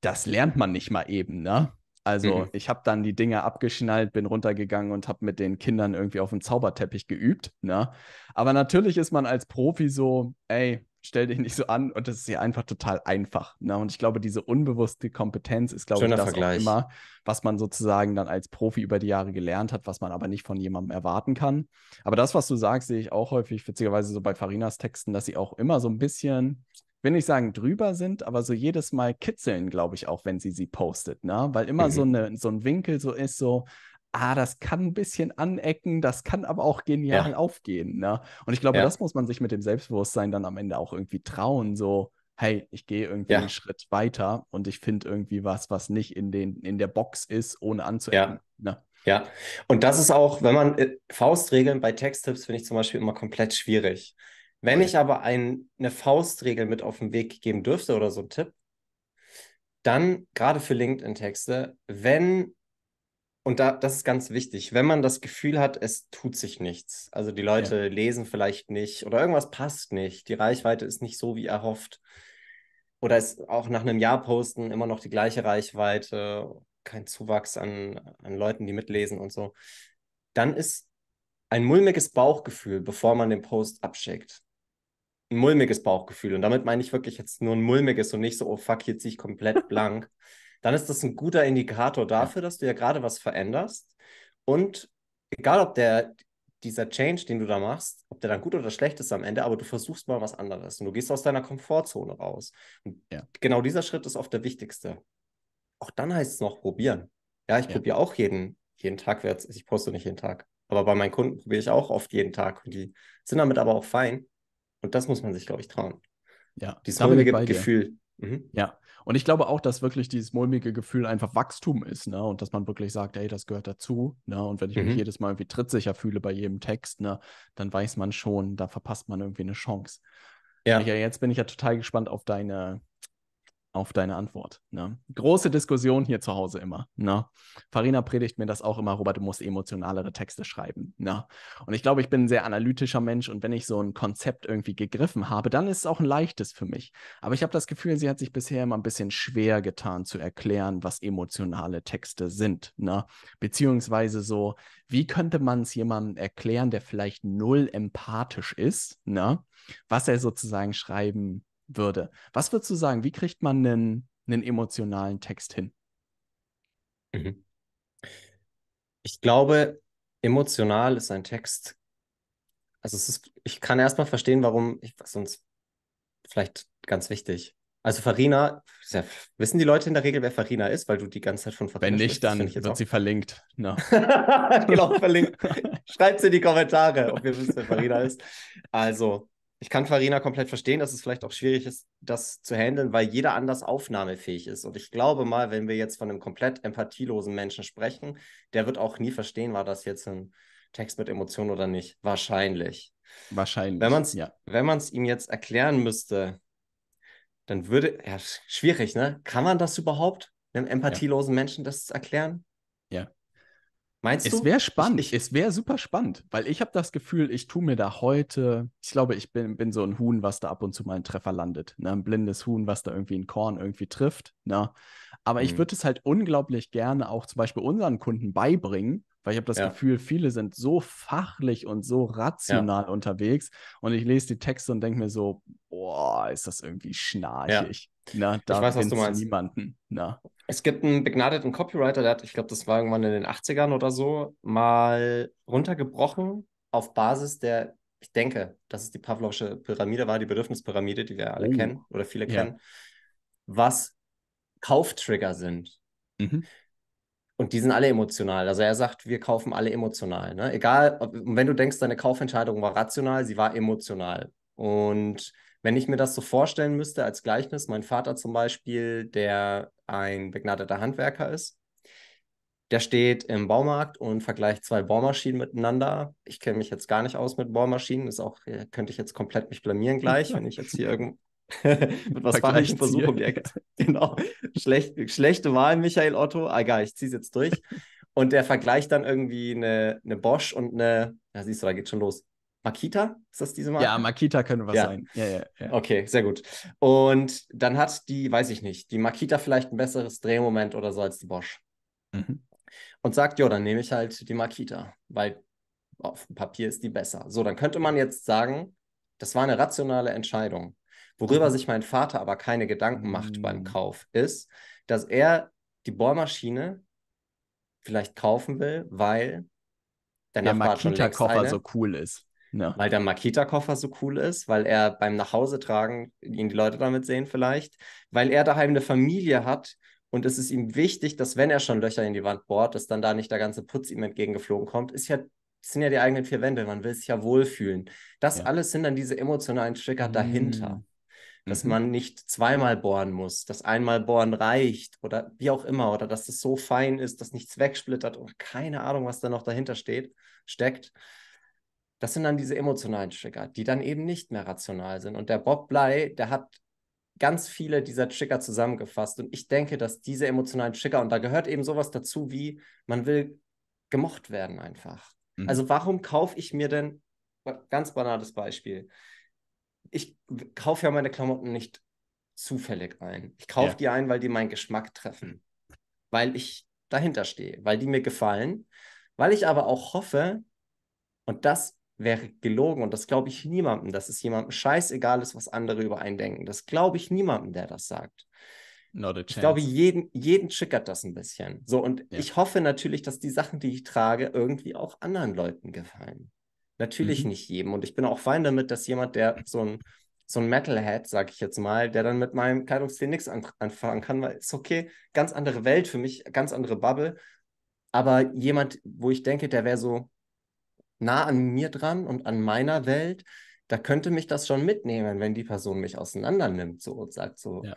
das lernt man nicht mal eben. Ne? Also mhm. ich habe dann die Dinger abgeschnallt, bin runtergegangen und habe mit den Kindern irgendwie auf dem Zauberteppich geübt. Ne? Aber natürlich ist man als Profi so, ey, stell dich nicht so an und das ist ja einfach total einfach. Ne? Und ich glaube, diese unbewusste Kompetenz ist, glaube Schöner ich, das Vergleich. auch immer, was man sozusagen dann als Profi über die Jahre gelernt hat, was man aber nicht von jemandem erwarten kann. Aber das, was du sagst, sehe ich auch häufig, witzigerweise so bei Farinas Texten, dass sie auch immer so ein bisschen, will ich sagen drüber sind, aber so jedes Mal kitzeln, glaube ich, auch, wenn sie sie postet, ne? Weil immer mhm. so, eine, so ein Winkel so ist, so, ah, das kann ein bisschen anecken, das kann aber auch genial ja. aufgehen. Ne? Und ich glaube, ja. das muss man sich mit dem Selbstbewusstsein dann am Ende auch irgendwie trauen, so, hey, ich gehe irgendwie ja. einen Schritt weiter und ich finde irgendwie was, was nicht in, den, in der Box ist, ohne anzuecken. Ne? Ja, und das ist auch, wenn man äh, Faustregeln bei Texttipps finde ich zum Beispiel immer komplett schwierig. Wenn ich aber ein, eine Faustregel mit auf den Weg geben dürfte oder so ein Tipp, dann gerade für LinkedIn-Texte, wenn und da, das ist ganz wichtig, wenn man das Gefühl hat, es tut sich nichts. Also die Leute ja. lesen vielleicht nicht oder irgendwas passt nicht, die Reichweite ist nicht so wie erhofft. Oder ist auch nach einem Jahr posten immer noch die gleiche Reichweite, kein Zuwachs an, an Leuten, die mitlesen und so. Dann ist ein mulmiges Bauchgefühl, bevor man den Post abschickt. Ein mulmiges Bauchgefühl. Und damit meine ich wirklich jetzt nur ein mulmiges und nicht so, oh fuck, jetzt ziehe ich komplett blank dann ist das ein guter Indikator dafür, dass du ja gerade was veränderst. Und egal, ob der, dieser Change, den du da machst, ob der dann gut oder schlecht ist am Ende, aber du versuchst mal was anderes und du gehst aus deiner Komfortzone raus. Und ja. genau dieser Schritt ist oft der wichtigste. Auch dann heißt es noch probieren. Ja, ich ja. probiere auch jeden, jeden Tag, ich poste nicht jeden Tag, aber bei meinen Kunden probiere ich auch oft jeden Tag und die sind damit aber auch fein. Und das muss man sich, glaube ich, trauen. Ja, dieses Gefühl. Mhm. Ja, und ich glaube auch, dass wirklich dieses mulmige Gefühl einfach Wachstum ist, ne? Und dass man wirklich sagt, hey, das gehört dazu, ne? Und wenn ich mhm. mich jedes Mal irgendwie trittsicher fühle bei jedem Text, ne, dann weiß man schon, da verpasst man irgendwie eine Chance. Ja. ja. Jetzt bin ich ja total gespannt auf deine auf deine Antwort. Ne? Große Diskussion hier zu Hause immer. Ne? Farina predigt mir das auch immer, Robert, du musst emotionalere Texte schreiben. Ne? Und ich glaube, ich bin ein sehr analytischer Mensch und wenn ich so ein Konzept irgendwie gegriffen habe, dann ist es auch ein leichtes für mich. Aber ich habe das Gefühl, sie hat sich bisher immer ein bisschen schwer getan zu erklären, was emotionale Texte sind. Ne? Beziehungsweise so, wie könnte man es jemandem erklären, der vielleicht null empathisch ist, ne? was er sozusagen schreiben würde. Was würdest du sagen, wie kriegt man einen, einen emotionalen Text hin? Mhm. Ich glaube, emotional ist ein Text. Also es ist, ich kann erstmal verstehen, warum, ich, sonst vielleicht ganz wichtig. Also Farina, ja, wissen die Leute in der Regel, wer Farina ist, weil du die ganze Zeit von Farina Wenn nicht, dann wird auch. sie verlinkt. No. Ne? genau, verlinkt. Schreibt sie in die Kommentare, ob ihr wisst, wer Farina ist. Also, ich kann Farina komplett verstehen, dass es vielleicht auch schwierig ist, das zu handeln, weil jeder anders aufnahmefähig ist. Und ich glaube mal, wenn wir jetzt von einem komplett empathielosen Menschen sprechen, der wird auch nie verstehen, war das jetzt ein Text mit Emotionen oder nicht. Wahrscheinlich. Wahrscheinlich. Wenn man es ja. ihm jetzt erklären müsste, dann würde, ja, schwierig, ne? Kann man das überhaupt einem empathielosen ja. Menschen das erklären? Meinst es du? Es wäre spannend, ich, ich, es wäre super spannend, weil ich habe das Gefühl, ich tue mir da heute, ich glaube, ich bin, bin so ein Huhn, was da ab und zu mal ein Treffer landet. Ne? Ein blindes Huhn, was da irgendwie ein Korn irgendwie trifft. Ne? Aber mhm. ich würde es halt unglaublich gerne auch zum Beispiel unseren Kunden beibringen, weil ich habe das ja. Gefühl, viele sind so fachlich und so rational ja. unterwegs und ich lese die Texte und denke mir so, boah, ist das irgendwie schnarchig. Na, da ich weiß, was du meinst. niemanden. Na. Es gibt einen begnadeten Copywriter, der hat, ich glaube, das war irgendwann in den 80ern oder so, mal runtergebrochen auf Basis der, ich denke, dass es die Pavlovsche Pyramide war, die Bedürfnispyramide, die wir alle oh. kennen oder viele ja. kennen, was Kauftrigger sind. Mhm. Und die sind alle emotional. Also er sagt, wir kaufen alle emotional. Ne? Egal, ob, wenn du denkst, deine Kaufentscheidung war rational, sie war emotional. Und wenn ich mir das so vorstellen müsste als Gleichnis, mein Vater zum Beispiel, der ein begnadeter Handwerker ist, der steht im Baumarkt und vergleicht zwei Bohrmaschinen miteinander. Ich kenne mich jetzt gar nicht aus mit Bohrmaschinen, ist auch, äh, könnte ich jetzt komplett mich blamieren gleich, wenn ich jetzt hier irgendwo mit was falschem versuche, Objekt. Genau. Schlecht, schlechte Wahl, Michael Otto. Ah, egal, ich ziehe es jetzt durch. Und der vergleicht dann irgendwie eine, eine Bosch und eine, da ja, siehst du, da geht schon los, Makita, ist das diese Marke? Ja, Makita könnte was ja. sein. Ja, ja, ja. Okay, sehr gut. Und dann hat die, weiß ich nicht, die Makita vielleicht ein besseres Drehmoment oder so als die Bosch. Mhm. Und sagt, ja, dann nehme ich halt die Makita, weil auf dem Papier ist die besser. So, dann könnte man jetzt sagen, das war eine rationale Entscheidung. Worüber mhm. sich mein Vater aber keine Gedanken macht mhm. beim Kauf, ist, dass er die Bohrmaschine vielleicht kaufen will, weil der Makita-Koffer so cool ist. Ja. Weil der Makita-Koffer so cool ist, weil er beim Nachhausetragen ihn die Leute damit sehen vielleicht, weil er daheim eine Familie hat und es ist ihm wichtig, dass wenn er schon Löcher in die Wand bohrt, dass dann da nicht der ganze Putz ihm entgegengeflogen kommt, ist ja sind ja die eigenen vier Wände, man will sich ja wohlfühlen. Das ja. alles sind dann diese emotionalen Trigger mm. dahinter. Mhm. Dass man nicht zweimal bohren muss, dass einmal bohren reicht oder wie auch immer, oder dass es so fein ist, dass nichts wegsplittert oder keine Ahnung, was da noch dahinter steht, steckt. Das sind dann diese emotionalen Trigger, die dann eben nicht mehr rational sind. Und der Bob Bley, der hat ganz viele dieser Trigger zusammengefasst. Und ich denke, dass diese emotionalen Trigger, und da gehört eben sowas dazu wie, man will gemocht werden einfach. Mhm. Also warum kaufe ich mir denn, ganz banales Beispiel, ich kaufe ja meine Klamotten nicht zufällig ein. Ich kaufe ja. die ein, weil die meinen Geschmack treffen, mhm. weil ich dahinter stehe, weil die mir gefallen, weil ich aber auch hoffe, und das wäre gelogen. Und das glaube ich niemandem, dass es jemandem scheißegal ist, was andere über einen denken. Das glaube ich niemandem, der das sagt. Ich glaube, jeden, jeden schickert das ein bisschen. So, und ja. ich hoffe natürlich, dass die Sachen, die ich trage, irgendwie auch anderen Leuten gefallen. Natürlich mhm. nicht jedem. Und ich bin auch fein damit, dass jemand, der so ein, so ein Metalhead, sag ich jetzt mal, der dann mit meinem Kleidungsstil nichts an, anfangen kann, weil ist okay, ganz andere Welt für mich, ganz andere Bubble. Aber jemand, wo ich denke, der wäre so, nah an mir dran und an meiner Welt, da könnte mich das schon mitnehmen, wenn die Person mich auseinander nimmt so, und sagt so, ja.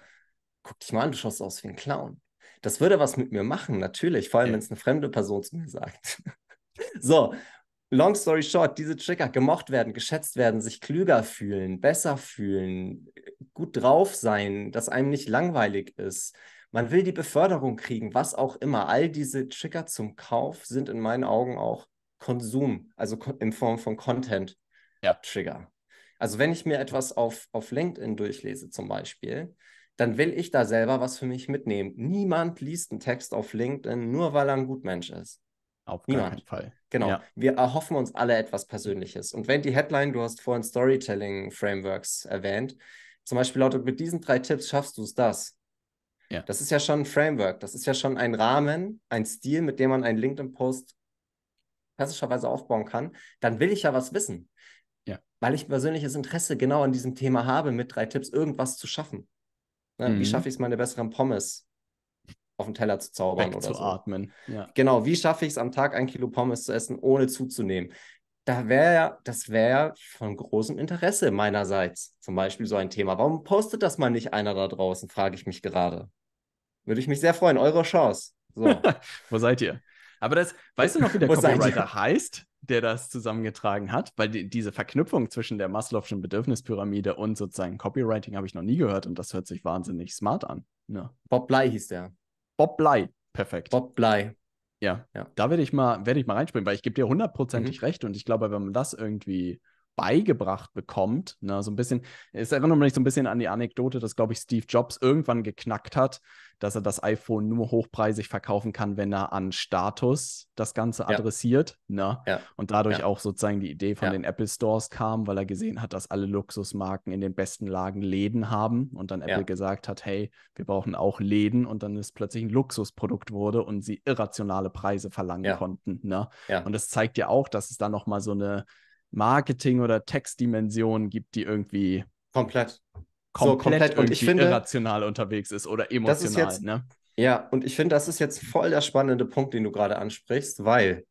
guck dich mal an, du schaust aus wie ein Clown. Das würde was mit mir machen, natürlich, vor allem, ja. wenn es eine fremde Person zu mir sagt. so, long story short, diese Trigger gemocht werden, geschätzt werden, sich klüger fühlen, besser fühlen, gut drauf sein, dass einem nicht langweilig ist. Man will die Beförderung kriegen, was auch immer. All diese Trigger zum Kauf sind in meinen Augen auch Konsum, also in Form von Content ja. Trigger. Also wenn ich mir etwas auf, auf LinkedIn durchlese zum Beispiel, dann will ich da selber was für mich mitnehmen. Niemand liest einen Text auf LinkedIn, nur weil er ein Gutmensch ist. Auf Niemand. keinen Fall. Genau. Ja. Wir erhoffen uns alle etwas Persönliches. Und wenn die Headline, du hast vorhin Storytelling-Frameworks erwähnt, zum Beispiel lautet, mit diesen drei Tipps schaffst du es das. Ja. Das ist ja schon ein Framework, das ist ja schon ein Rahmen, ein Stil, mit dem man einen LinkedIn-Post klassischerweise aufbauen kann, dann will ich ja was wissen. Ja. Weil ich persönliches Interesse genau an diesem Thema habe, mit drei Tipps irgendwas zu schaffen. Ne? Mhm. Wie schaffe ich es, meine besseren Pommes auf den Teller zu zaubern Back oder zu so. atmen. Ja. Genau, wie schaffe ich es, am Tag ein Kilo Pommes zu essen, ohne zuzunehmen? Da wäre das wäre von großem Interesse meinerseits zum Beispiel so ein Thema. Warum postet das mal nicht einer da draußen? Frage ich mich gerade. Würde ich mich sehr freuen. Eure Chance. So. Wo seid ihr? Aber das, weißt du noch, wie der Copywriter heißt, der das zusammengetragen hat? Weil die, diese Verknüpfung zwischen der Maslow'schen Bedürfnispyramide und sozusagen Copywriting habe ich noch nie gehört und das hört sich wahnsinnig smart an. Ja. Ne? Bob Blei hieß der. Bob Blei, perfekt. Bob Blei. Ja, ja. da werde ich mal, werde ich mal reinspringen, weil ich gebe dir hundertprozentig mhm. recht und ich glaube, wenn man das irgendwie beigebracht bekommt. Ne? So ein bisschen, es erinnert mich so ein bisschen an die Anekdote, dass, glaube ich, Steve Jobs irgendwann geknackt hat, dass er das iPhone nur hochpreisig verkaufen kann, wenn er an Status das Ganze ja. adressiert. Ne? Ja. Und dadurch ja. auch sozusagen die Idee von den Apple Stores kam, weil er gesehen hat, dass alle Luxusmarken in den besten Lagen Läden haben und dann Apple gesagt hat, hey, wir brauchen auch Läden und dann ist plötzlich ein Luxusprodukt wurde und sie irrationale Preise verlangen konnten. Ne? Und das zeigt ja auch, dass es da nochmal so eine Marketing- oder Textdimension gibt, die irgendwie komplett, komplett, so, komplett. und ich finde, irrational unterwegs ist oder emotional. Ist jetzt, ne? Ja, und ich finde, das ist jetzt voll der spannende Punkt, den du gerade ansprichst, weil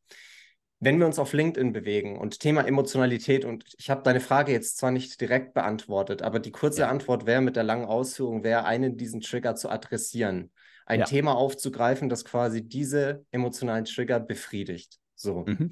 wenn wir uns auf LinkedIn bewegen und Thema Emotionalität und ich habe deine Frage jetzt zwar nicht direkt beantwortet, aber die kurze ja. Antwort wäre mit der langen Ausführung wäre, einen diesen Trigger zu adressieren, ein ja. Thema aufzugreifen, das quasi diese emotionalen Trigger befriedigt. So. Mhm.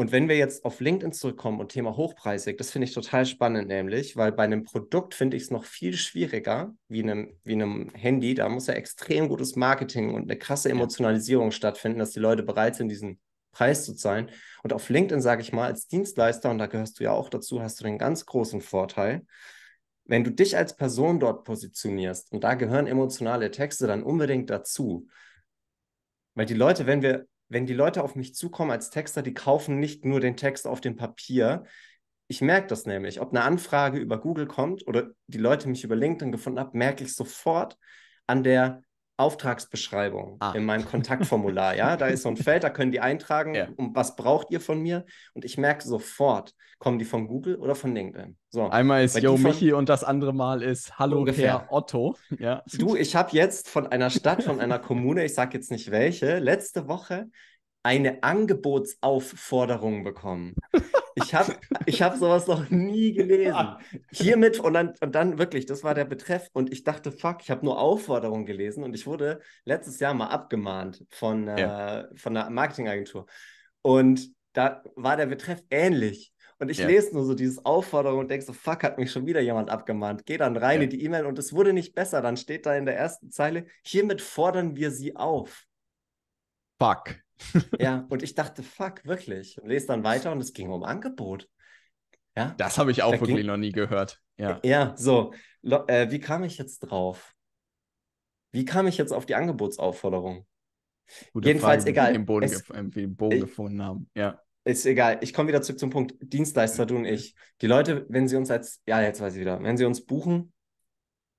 Und wenn wir jetzt auf LinkedIn zurückkommen und Thema hochpreisig, das finde ich total spannend, nämlich, weil bei einem Produkt finde ich es noch viel schwieriger, wie einem, wie einem Handy. Da muss ja extrem gutes Marketing und eine krasse Emotionalisierung stattfinden, dass die Leute bereit sind, diesen Preis zu zahlen. Und auf LinkedIn, sage ich mal, als Dienstleister, und da gehörst du ja auch dazu, hast du den ganz großen Vorteil, wenn du dich als Person dort positionierst, und da gehören emotionale Texte dann unbedingt dazu, weil die Leute, wenn wir wenn die Leute auf mich zukommen als Texter, die kaufen nicht nur den Text auf dem Papier. Ich merke das nämlich. Ob eine Anfrage über Google kommt oder die Leute mich über LinkedIn gefunden haben, merke ich sofort an der Auftragsbeschreibung ah. in meinem Kontaktformular. ja, da ist so ein Feld, da können die eintragen, ja. um was braucht ihr von mir? Und ich merke sofort, kommen die von Google oder von LinkedIn. So, Einmal ist Yo Michi und das andere Mal ist Hallo ungefähr. Herr Otto. Ja. Du, ich habe jetzt von einer Stadt, von einer Kommune, ich sage jetzt nicht welche, letzte Woche eine Angebotsaufforderung bekommen. Ich habe ich hab sowas noch nie gelesen. Hiermit und dann, und dann wirklich, das war der Betreff. Und ich dachte, fuck, ich habe nur Aufforderung gelesen. Und ich wurde letztes Jahr mal abgemahnt von, ja. äh, von einer Marketingagentur. Und da war der Betreff ähnlich. Und ich ja. lese nur so dieses Aufforderung und denke so, fuck, hat mich schon wieder jemand abgemahnt. Geh dann rein ja. in die E-Mail und es wurde nicht besser. Dann steht da in der ersten Zeile, hiermit fordern wir sie auf. Fuck. ja, und ich dachte, fuck, wirklich. Und lese dann weiter und es ging um Angebot. Ja? Das habe ich auch da wirklich ging... noch nie gehört. Ja, ja so. Lo äh, wie kam ich jetzt drauf? Wie kam ich jetzt auf die Angebotsaufforderung? Gute Jedenfalls Frage, egal. Den Boden, es, äh, den Boden ich, gefunden haben. Ja. Ist egal. Ich komme wieder zurück zum Punkt. Dienstleister, du und ich. Die Leute, wenn sie uns als, ja, jetzt weiß ich wieder, wenn sie uns buchen,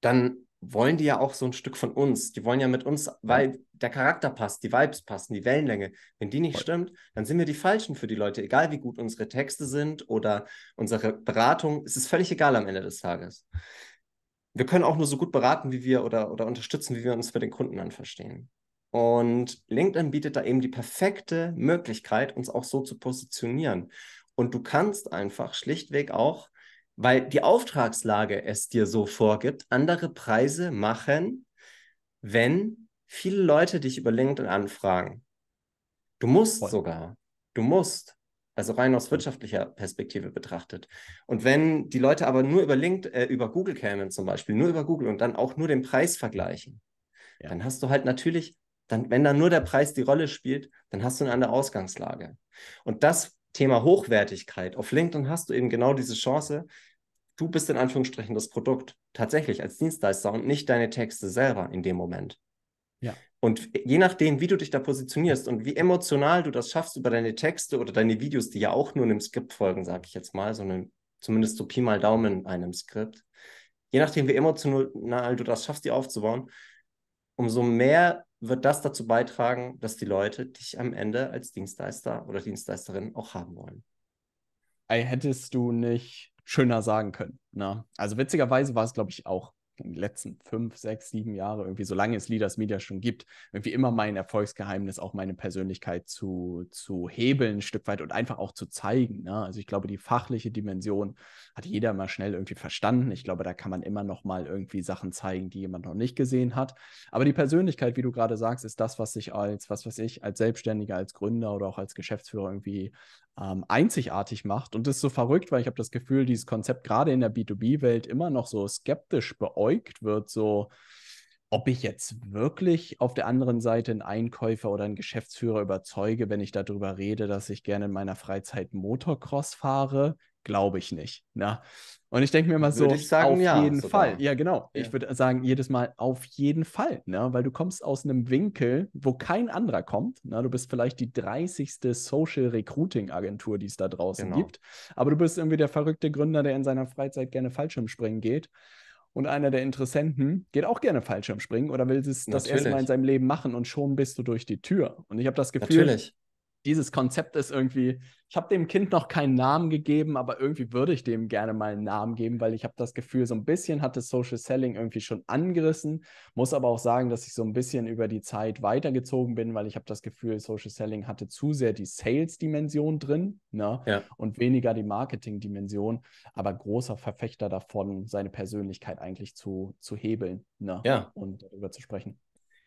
dann wollen die ja auch so ein Stück von uns. Die wollen ja mit uns, weil der Charakter passt, die Vibes passen, die Wellenlänge. Wenn die nicht Voll. stimmt, dann sind wir die Falschen für die Leute, egal wie gut unsere Texte sind oder unsere Beratung. Es ist völlig egal am Ende des Tages. Wir können auch nur so gut beraten, wie wir oder, oder unterstützen, wie wir uns für den Kunden anverstehen. Und LinkedIn bietet da eben die perfekte Möglichkeit, uns auch so zu positionieren. Und du kannst einfach schlichtweg auch weil die Auftragslage es dir so vorgibt, andere Preise machen, wenn viele Leute dich über LinkedIn anfragen. Du musst Voll. sogar. Du musst. Also rein aus wirtschaftlicher Perspektive betrachtet. Und wenn die Leute aber nur über LinkedIn, äh, über Google kämen zum Beispiel, nur über Google und dann auch nur den Preis vergleichen, ja. dann hast du halt natürlich, dann, wenn dann nur der Preis die Rolle spielt, dann hast du eine andere Ausgangslage. Und das Thema Hochwertigkeit. Auf LinkedIn hast du eben genau diese Chance, du bist in Anführungsstrichen das Produkt tatsächlich als Dienstleister und nicht deine Texte selber in dem Moment. Ja. Und je nachdem, wie du dich da positionierst und wie emotional du das schaffst über deine Texte oder deine Videos, die ja auch nur einem Skript folgen, sage ich jetzt mal, sondern zumindest so Pi mal Daumen einem Skript, je nachdem, wie emotional du das schaffst, die aufzubauen, umso mehr wird das dazu beitragen, dass die Leute dich am Ende als Dienstleister oder Dienstleisterin auch haben wollen. Hättest du nicht schöner sagen können. Ne? Also witzigerweise war es, glaube ich, auch in den letzten fünf, sechs, sieben Jahre irgendwie, solange es Leaders Media schon gibt, irgendwie immer mein Erfolgsgeheimnis, auch meine Persönlichkeit zu, zu hebeln, ein Stück weit und einfach auch zu zeigen. Ne? Also ich glaube, die fachliche Dimension hat jeder mal schnell irgendwie verstanden. Ich glaube, da kann man immer noch mal irgendwie Sachen zeigen, die jemand noch nicht gesehen hat. Aber die Persönlichkeit, wie du gerade sagst, ist das, was sich als, was weiß ich, als Selbstständiger, als Gründer oder auch als Geschäftsführer irgendwie ähm, einzigartig macht. Und das ist so verrückt, weil ich habe das Gefühl, dieses Konzept gerade in der B2B-Welt immer noch so skeptisch beäugt wird, so ob ich jetzt wirklich auf der anderen Seite einen Einkäufer oder einen Geschäftsführer überzeuge, wenn ich darüber rede, dass ich gerne in meiner Freizeit Motocross fahre glaube ich nicht. Na? Ne? Und ich denke mir immer so, sagen, auf ja, jeden sogar. Fall. Ja, genau. Ja. Ich würde sagen, jedes Mal auf jeden Fall, ne? weil du kommst aus einem Winkel, wo kein anderer kommt. Na? Ne? Du bist vielleicht die 30. Social Recruiting Agentur, die es da draußen genau. gibt. Aber du bist irgendwie der verrückte Gründer, der in seiner Freizeit gerne Fallschirmspringen geht. Und einer der Interessenten geht auch gerne Fallschirmspringen oder will das, das erste Mal in seinem Leben machen und schon bist du durch die Tür. Und ich habe das Gefühl, Natürlich dieses Konzept ist irgendwie, ich habe dem Kind noch keinen Namen gegeben, aber irgendwie würde ich dem gerne mal einen Namen geben, weil ich habe das Gefühl, so ein bisschen hatte Social Selling irgendwie schon angerissen, muss aber auch sagen, dass ich so ein bisschen über die Zeit weitergezogen bin, weil ich habe das Gefühl, Social Selling hatte zu sehr die Sales-Dimension drin ne? Ja. und weniger die Marketing-Dimension, aber großer Verfechter davon, seine Persönlichkeit eigentlich zu, zu hebeln ne? ja. und darüber zu sprechen.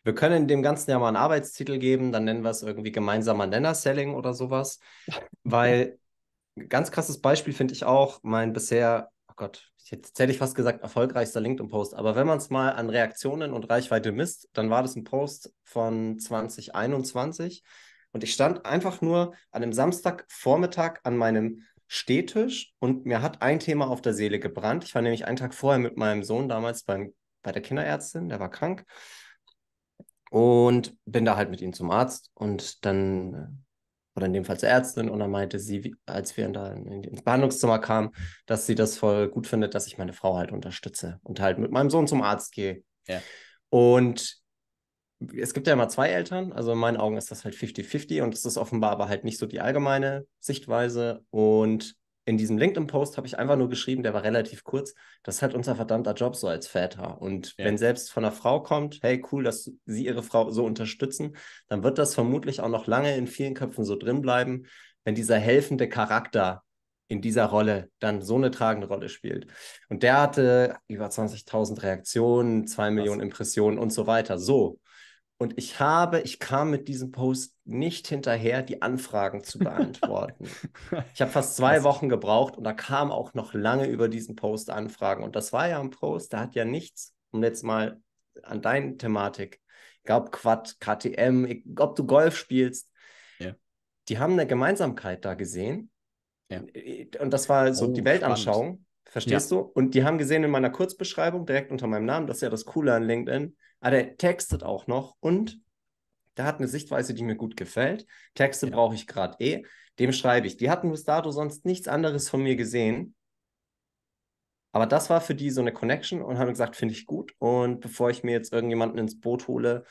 Wir können dem Ganzen ja mal einen Arbeitstitel geben, dann nennen wir es irgendwie gemeinsamer Nenner-Selling oder sowas. Weil ganz krasses Beispiel finde ich auch mein bisher, oh Gott, jetzt hätte ich fast gesagt, erfolgreichster LinkedIn-Post. Aber wenn man es mal an Reaktionen und Reichweite misst, dann war das ein Post von 2021. Und ich stand einfach nur an einem Samstagvormittag an meinem Stehtisch und mir hat ein Thema auf der Seele gebrannt. Ich war nämlich einen Tag vorher mit meinem Sohn damals beim, bei der Kinderärztin, der war krank. Und bin da halt mit ihnen zum Arzt und dann, äh, oder in dem Fall zur Ärztin, und dann meinte sie, als wir da ins Behandlungszimmer kamen, dass sie das voll gut findet, dass ich meine Frau halt unterstütze und halt mit meinem Sohn zum Arzt gehe. Ja. Und es gibt ja immer zwei Eltern, also in meinen Augen ist das halt 50-50 und es ist offenbar aber halt nicht so die allgemeine Sichtweise. Und in diesem LinkedIn-Post habe ich einfach nur geschrieben, der war relativ kurz, das ist halt unser verdammter Job so als Väter. Und ja. wenn selbst von einer Frau kommt, hey, cool, dass sie ihre Frau so unterstützen, dann wird das vermutlich auch noch lange in vielen Köpfen so drin bleiben, wenn dieser helfende Charakter in dieser Rolle dann so eine tragende Rolle spielt. Und der hatte über 20.000 Reaktionen, 2 Millionen Impressionen und so weiter. So, und ich habe, ich kam mit diesem Post nicht hinterher, die Anfragen zu beantworten. ich habe fast zwei Wochen gebraucht und da kam auch noch lange über diesen Post Anfragen. Und das war ja ein Post, da hat ja nichts, um jetzt mal an deine Thematik, gab Quad, KTM, ob du Golf spielst, die haben eine Gemeinsamkeit da gesehen. Ja. Äh, und das war so oh, die Weltanschauung, spannend. verstehst ja. du? Und die haben gesehen in meiner Kurzbeschreibung, direkt unter meinem Namen, das ist ja das Coole an LinkedIn, aber ah, der textet auch noch und der hat eine Sichtweise, die mir gut gefällt. Texte ja. brauche ich gerade eh. Dem schreibe ich. Die hatten bis dato sonst nichts anderes von mir gesehen. Aber das war für die so eine Connection und haben gesagt, finde ich gut. Und bevor ich mir jetzt irgendjemanden ins Boot hole,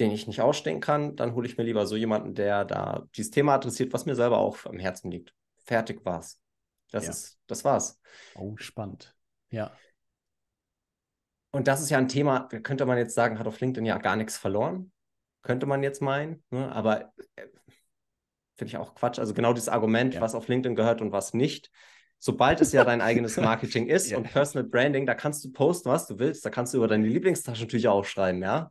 den ich nicht ausstehen kann, dann hole ich mir lieber so jemanden, der da dieses Thema adressiert, was mir selber auch am Herzen liegt. Fertig war's. Das ja. ist, das war's. Oh, spannend. Ja. Und das ist ja ein Thema, könnte man jetzt sagen, hat auf LinkedIn ja gar nichts verloren. Könnte man jetzt meinen. Ne? Aber äh, finde ich auch Quatsch. Also genau dieses Argument, ja. was auf LinkedIn gehört und was nicht. Sobald es ja dein eigenes Marketing ist ja. und Personal Branding, da kannst du posten, was du willst. Da kannst du über deine Lieblingstaschentücher aufschreiben, ja?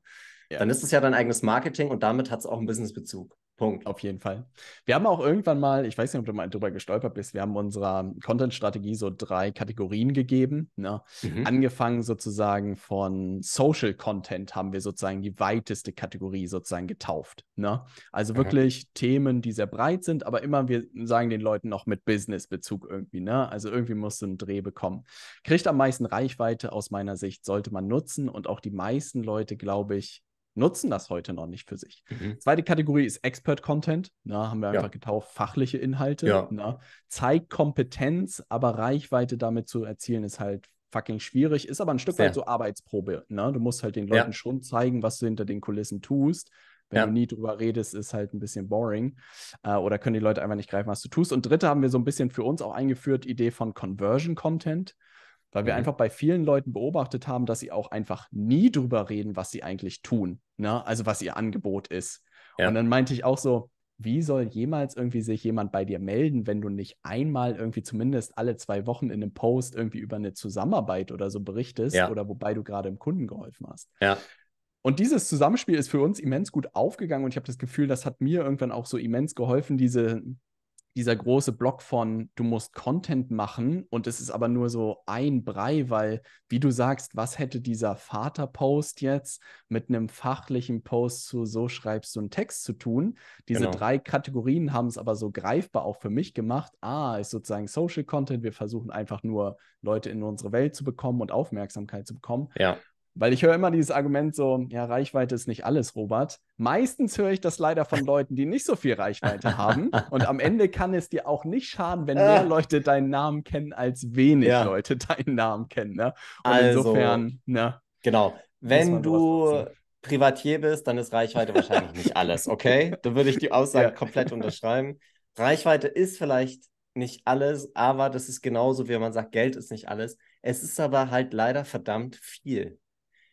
ja. Dann ist es ja dein eigenes Marketing und damit hat es auch einen Businessbezug. Punkt. Auf jeden Fall. Wir haben auch irgendwann mal, ich weiß nicht, ob du mal drüber gestolpert bist, wir haben unserer Content-Strategie so drei Kategorien gegeben. Ne? Mhm. Angefangen sozusagen von Social Content haben wir sozusagen die weiteste Kategorie sozusagen getauft. Ne? Also wirklich mhm. Themen, die sehr breit sind, aber immer wir sagen den Leuten noch mit Business-Bezug irgendwie. Ne? Also irgendwie musst du einen Dreh bekommen. Kriegt am meisten Reichweite aus meiner Sicht, sollte man nutzen und auch die meisten Leute, glaube ich, nutzen das heute noch nicht für sich. Mhm. Zweite Kategorie ist Expert Content. Na, ne, haben wir einfach ja. getauft, fachliche Inhalte. Ja. Na, ne. zeigt Kompetenz, aber Reichweite damit zu erzielen, ist halt fucking schwierig. Ist aber ein Stück Sehr. weit so Arbeitsprobe. Na? Ne. Du musst halt den Leuten ja. schon zeigen, was du hinter den Kulissen tust. Wenn ja. du nie drüber redest, ist halt ein bisschen boring. Äh, oder können die Leute einfach nicht greifen, was du tust. Und dritte haben wir so ein bisschen für uns auch eingeführt, Idee von Conversion Content weil wir mhm. einfach bei vielen Leuten beobachtet haben, dass sie auch einfach nie drüber reden, was sie eigentlich tun, ne? also was ihr Angebot ist. Ja. Und dann meinte ich auch so, wie soll jemals irgendwie sich jemand bei dir melden, wenn du nicht einmal irgendwie zumindest alle zwei Wochen in einem Post irgendwie über eine Zusammenarbeit oder so berichtest ja. oder wobei du gerade im Kunden geholfen hast? Ja. Und dieses Zusammenspiel ist für uns immens gut aufgegangen und ich habe das Gefühl, das hat mir irgendwann auch so immens geholfen, diese, dieser große Block von, du musst Content machen und es ist aber nur so ein Brei, weil, wie du sagst, was hätte dieser Vater-Post jetzt mit einem fachlichen Post zu so schreibst du einen Text zu tun? Diese genau. drei Kategorien haben es aber so greifbar auch für mich gemacht. Ah, ist sozusagen Social Content. Wir versuchen einfach nur Leute in unsere Welt zu bekommen und Aufmerksamkeit zu bekommen. Ja. Weil ich höre immer dieses Argument so, ja, Reichweite ist nicht alles, Robert. Meistens höre ich das leider von Leuten, die nicht so viel Reichweite haben. Und am Ende kann es dir auch nicht schaden, wenn mehr ah. Leute deinen Namen kennen, als wenig ja. Leute deinen Namen kennen. Ne? Und also, insofern, ne? Genau. Wenn du Privatier bist, dann ist Reichweite wahrscheinlich nicht alles, okay? Da würde ich die Aussage ja. komplett unterschreiben. Reichweite ist vielleicht nicht alles, aber das ist genauso, wie man sagt, Geld ist nicht alles. Es ist aber halt leider verdammt viel.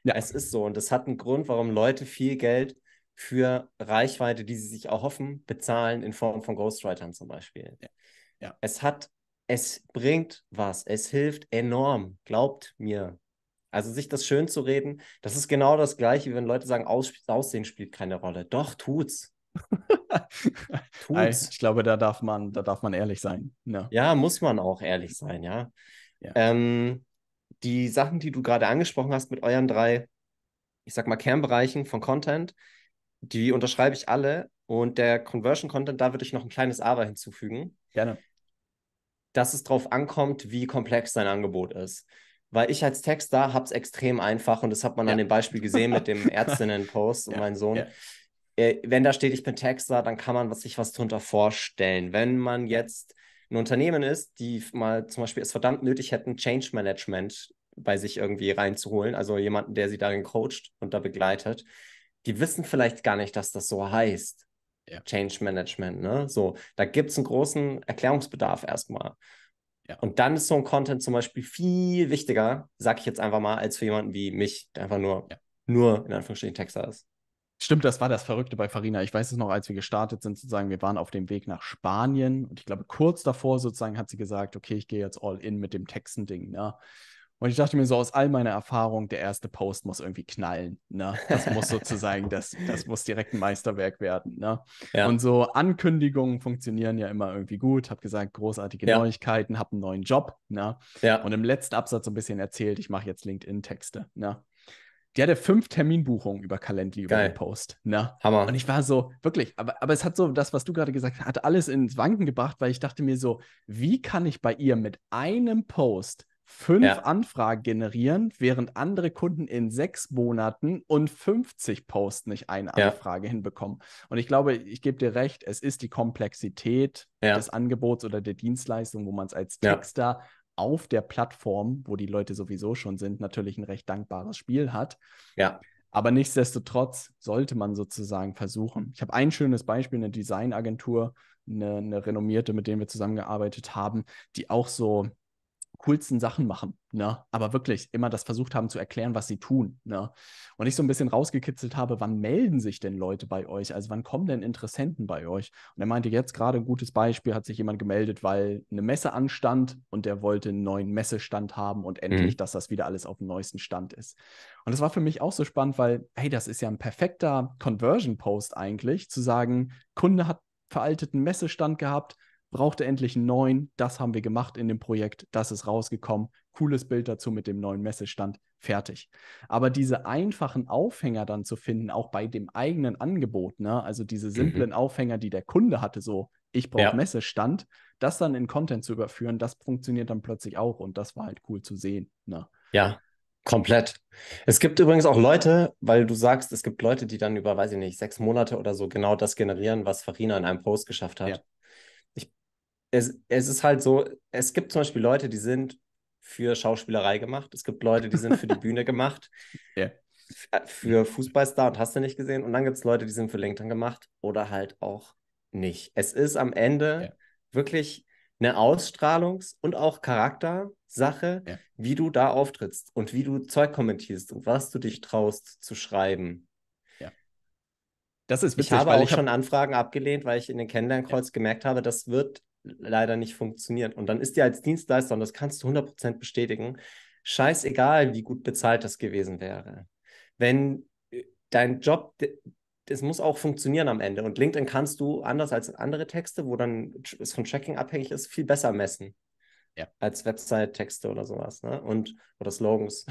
Ja. Es ist so und das hat einen Grund, warum Leute viel Geld für Reichweite, die sie sich erhoffen, bezahlen in Form von Ghostwritern zum Beispiel. Ja. ja. Es hat, es bringt was, es hilft enorm, glaubt mir. Also sich das schön zu reden, das ist genau das gleiche, wie wenn Leute sagen, Aus Aussehen spielt keine Rolle. Doch, tut's. tut's. Ich glaube, da darf man, da darf man ehrlich sein. Ja. Ne? ja muss man auch ehrlich sein, ja. ja. Ähm, die Sachen, die du gerade angesprochen hast mit euren drei, ich sag mal, Kernbereichen von Content, die unterschreibe ich alle. Und der Conversion Content, da würde ich noch ein kleines Aber hinzufügen. Gerne. Dass es darauf ankommt, wie komplex dein Angebot ist. Weil ich als Texter habe es extrem einfach und das hat man ja. an dem Beispiel gesehen mit dem Ärztinnen-Post und ja. meinem Sohn. Ja. Äh, wenn da steht, ich bin Texter, dann kann man sich was drunter vorstellen. Wenn man jetzt ein Unternehmen ist, die mal zum Beispiel es verdammt nötig hätten, Change Management bei sich irgendwie reinzuholen, also jemanden, der sie darin coacht und da begleitet, die wissen vielleicht gar nicht, dass das so heißt. Ja. Change Management, ne? So, da gibt es einen großen Erklärungsbedarf erstmal. Ja. Und dann ist so ein Content zum Beispiel viel wichtiger, sag ich jetzt einfach mal, als für jemanden wie mich, der einfach nur, ja. nur in Anführungsstrichen Texas ist. Stimmt, das war das Verrückte bei Farina. Ich weiß es noch, als wir gestartet sind, sozusagen, wir waren auf dem Weg nach Spanien und ich glaube, kurz davor sozusagen hat sie gesagt, okay, ich gehe jetzt all in mit dem Texten-Ding, ne? Und ich dachte mir so, aus all meiner Erfahrung, der erste Post muss irgendwie knallen, ne? Das muss sozusagen, das, das muss direkt ein Meisterwerk werden, ne? Ja. Und so Ankündigungen funktionieren ja immer irgendwie gut. Hab gesagt, großartige ja. Neuigkeiten, hab einen neuen Job, ne? Ja. Und im letzten Absatz so ein bisschen erzählt, ich mache jetzt LinkedIn-Texte, ne? die hatte fünf Terminbuchungen über Calendly Geil. über den Post. Ne? Hammer. Und ich war so, wirklich, aber, aber es hat so, das, was du gerade gesagt hast, hat alles ins Wanken gebracht, weil ich dachte mir so, wie kann ich bei ihr mit einem Post fünf ja. Anfragen generieren, während andere Kunden in sechs Monaten und 50 Posts nicht eine Anfrage ja. hinbekommen. Und ich glaube, ich gebe dir recht, es ist die Komplexität ja. des Angebots oder der Dienstleistung, wo man es als Texter auf der Plattform, wo die Leute sowieso schon sind, natürlich ein recht dankbares Spiel hat. Ja. Aber nichtsdestotrotz sollte man sozusagen versuchen. Ich habe ein schönes Beispiel, eine Designagentur, eine, eine renommierte, mit denen wir zusammengearbeitet haben, die auch so coolsten Sachen machen, ne? aber wirklich immer das versucht haben zu erklären, was sie tun. Ne? Und ich so ein bisschen rausgekitzelt habe, wann melden sich denn Leute bei euch? Also wann kommen denn Interessenten bei euch? Und er meinte jetzt gerade ein gutes Beispiel, hat sich jemand gemeldet, weil eine Messe anstand und der wollte einen neuen Messestand haben und endlich, mhm. dass das wieder alles auf dem neuesten Stand ist. Und das war für mich auch so spannend, weil, hey, das ist ja ein perfekter Conversion-Post eigentlich, zu sagen, Kunde hat veralteten Messestand gehabt, brauchte endlich einen neuen. Das haben wir gemacht in dem Projekt. Das ist rausgekommen. Cooles Bild dazu mit dem neuen Messestand. Fertig. Aber diese einfachen Aufhänger dann zu finden, auch bei dem eigenen Angebot, ne? also diese mhm. simplen mhm. Aufhänger, die der Kunde hatte, so ich brauche ja. Messestand, das dann in Content zu überführen, das funktioniert dann plötzlich auch und das war halt cool zu sehen. Ne? Ja, Komplett. Es gibt übrigens auch Leute, weil du sagst, es gibt Leute, die dann über, weiß ich nicht, sechs Monate oder so genau das generieren, was Farina in einem Post geschafft hat. Ja es, es ist halt so, es gibt zum Beispiel Leute, die sind für Schauspielerei gemacht, es gibt Leute, die sind für die Bühne gemacht, yeah. Äh, für Fußballstar und hast du nicht gesehen. Und dann gibt es Leute, die sind für Lenkern gemacht oder halt auch nicht. Es ist am Ende yeah. wirklich eine Ausstrahlungs- und auch Charaktersache, ja. wie du da auftrittst und wie du Zeug kommentierst und was du dich traust zu schreiben. Das ist witzig, Ich habe auch ich schon Anfragen abgelehnt, weil ich in den Kennenlernkreuz ja. gemerkt habe, das wird leider nicht funktioniert. Und dann ist dir als Dienstleister, und das kannst du 100% bestätigen, scheißegal, wie gut bezahlt das gewesen wäre. Wenn äh, dein Job, das muss auch funktionieren am Ende. Und LinkedIn kannst du, anders als andere Texte, wo dann es von Tracking abhängig ist, viel besser messen. Ja. Als Website-Texte oder sowas, ne? Und oder Slogans.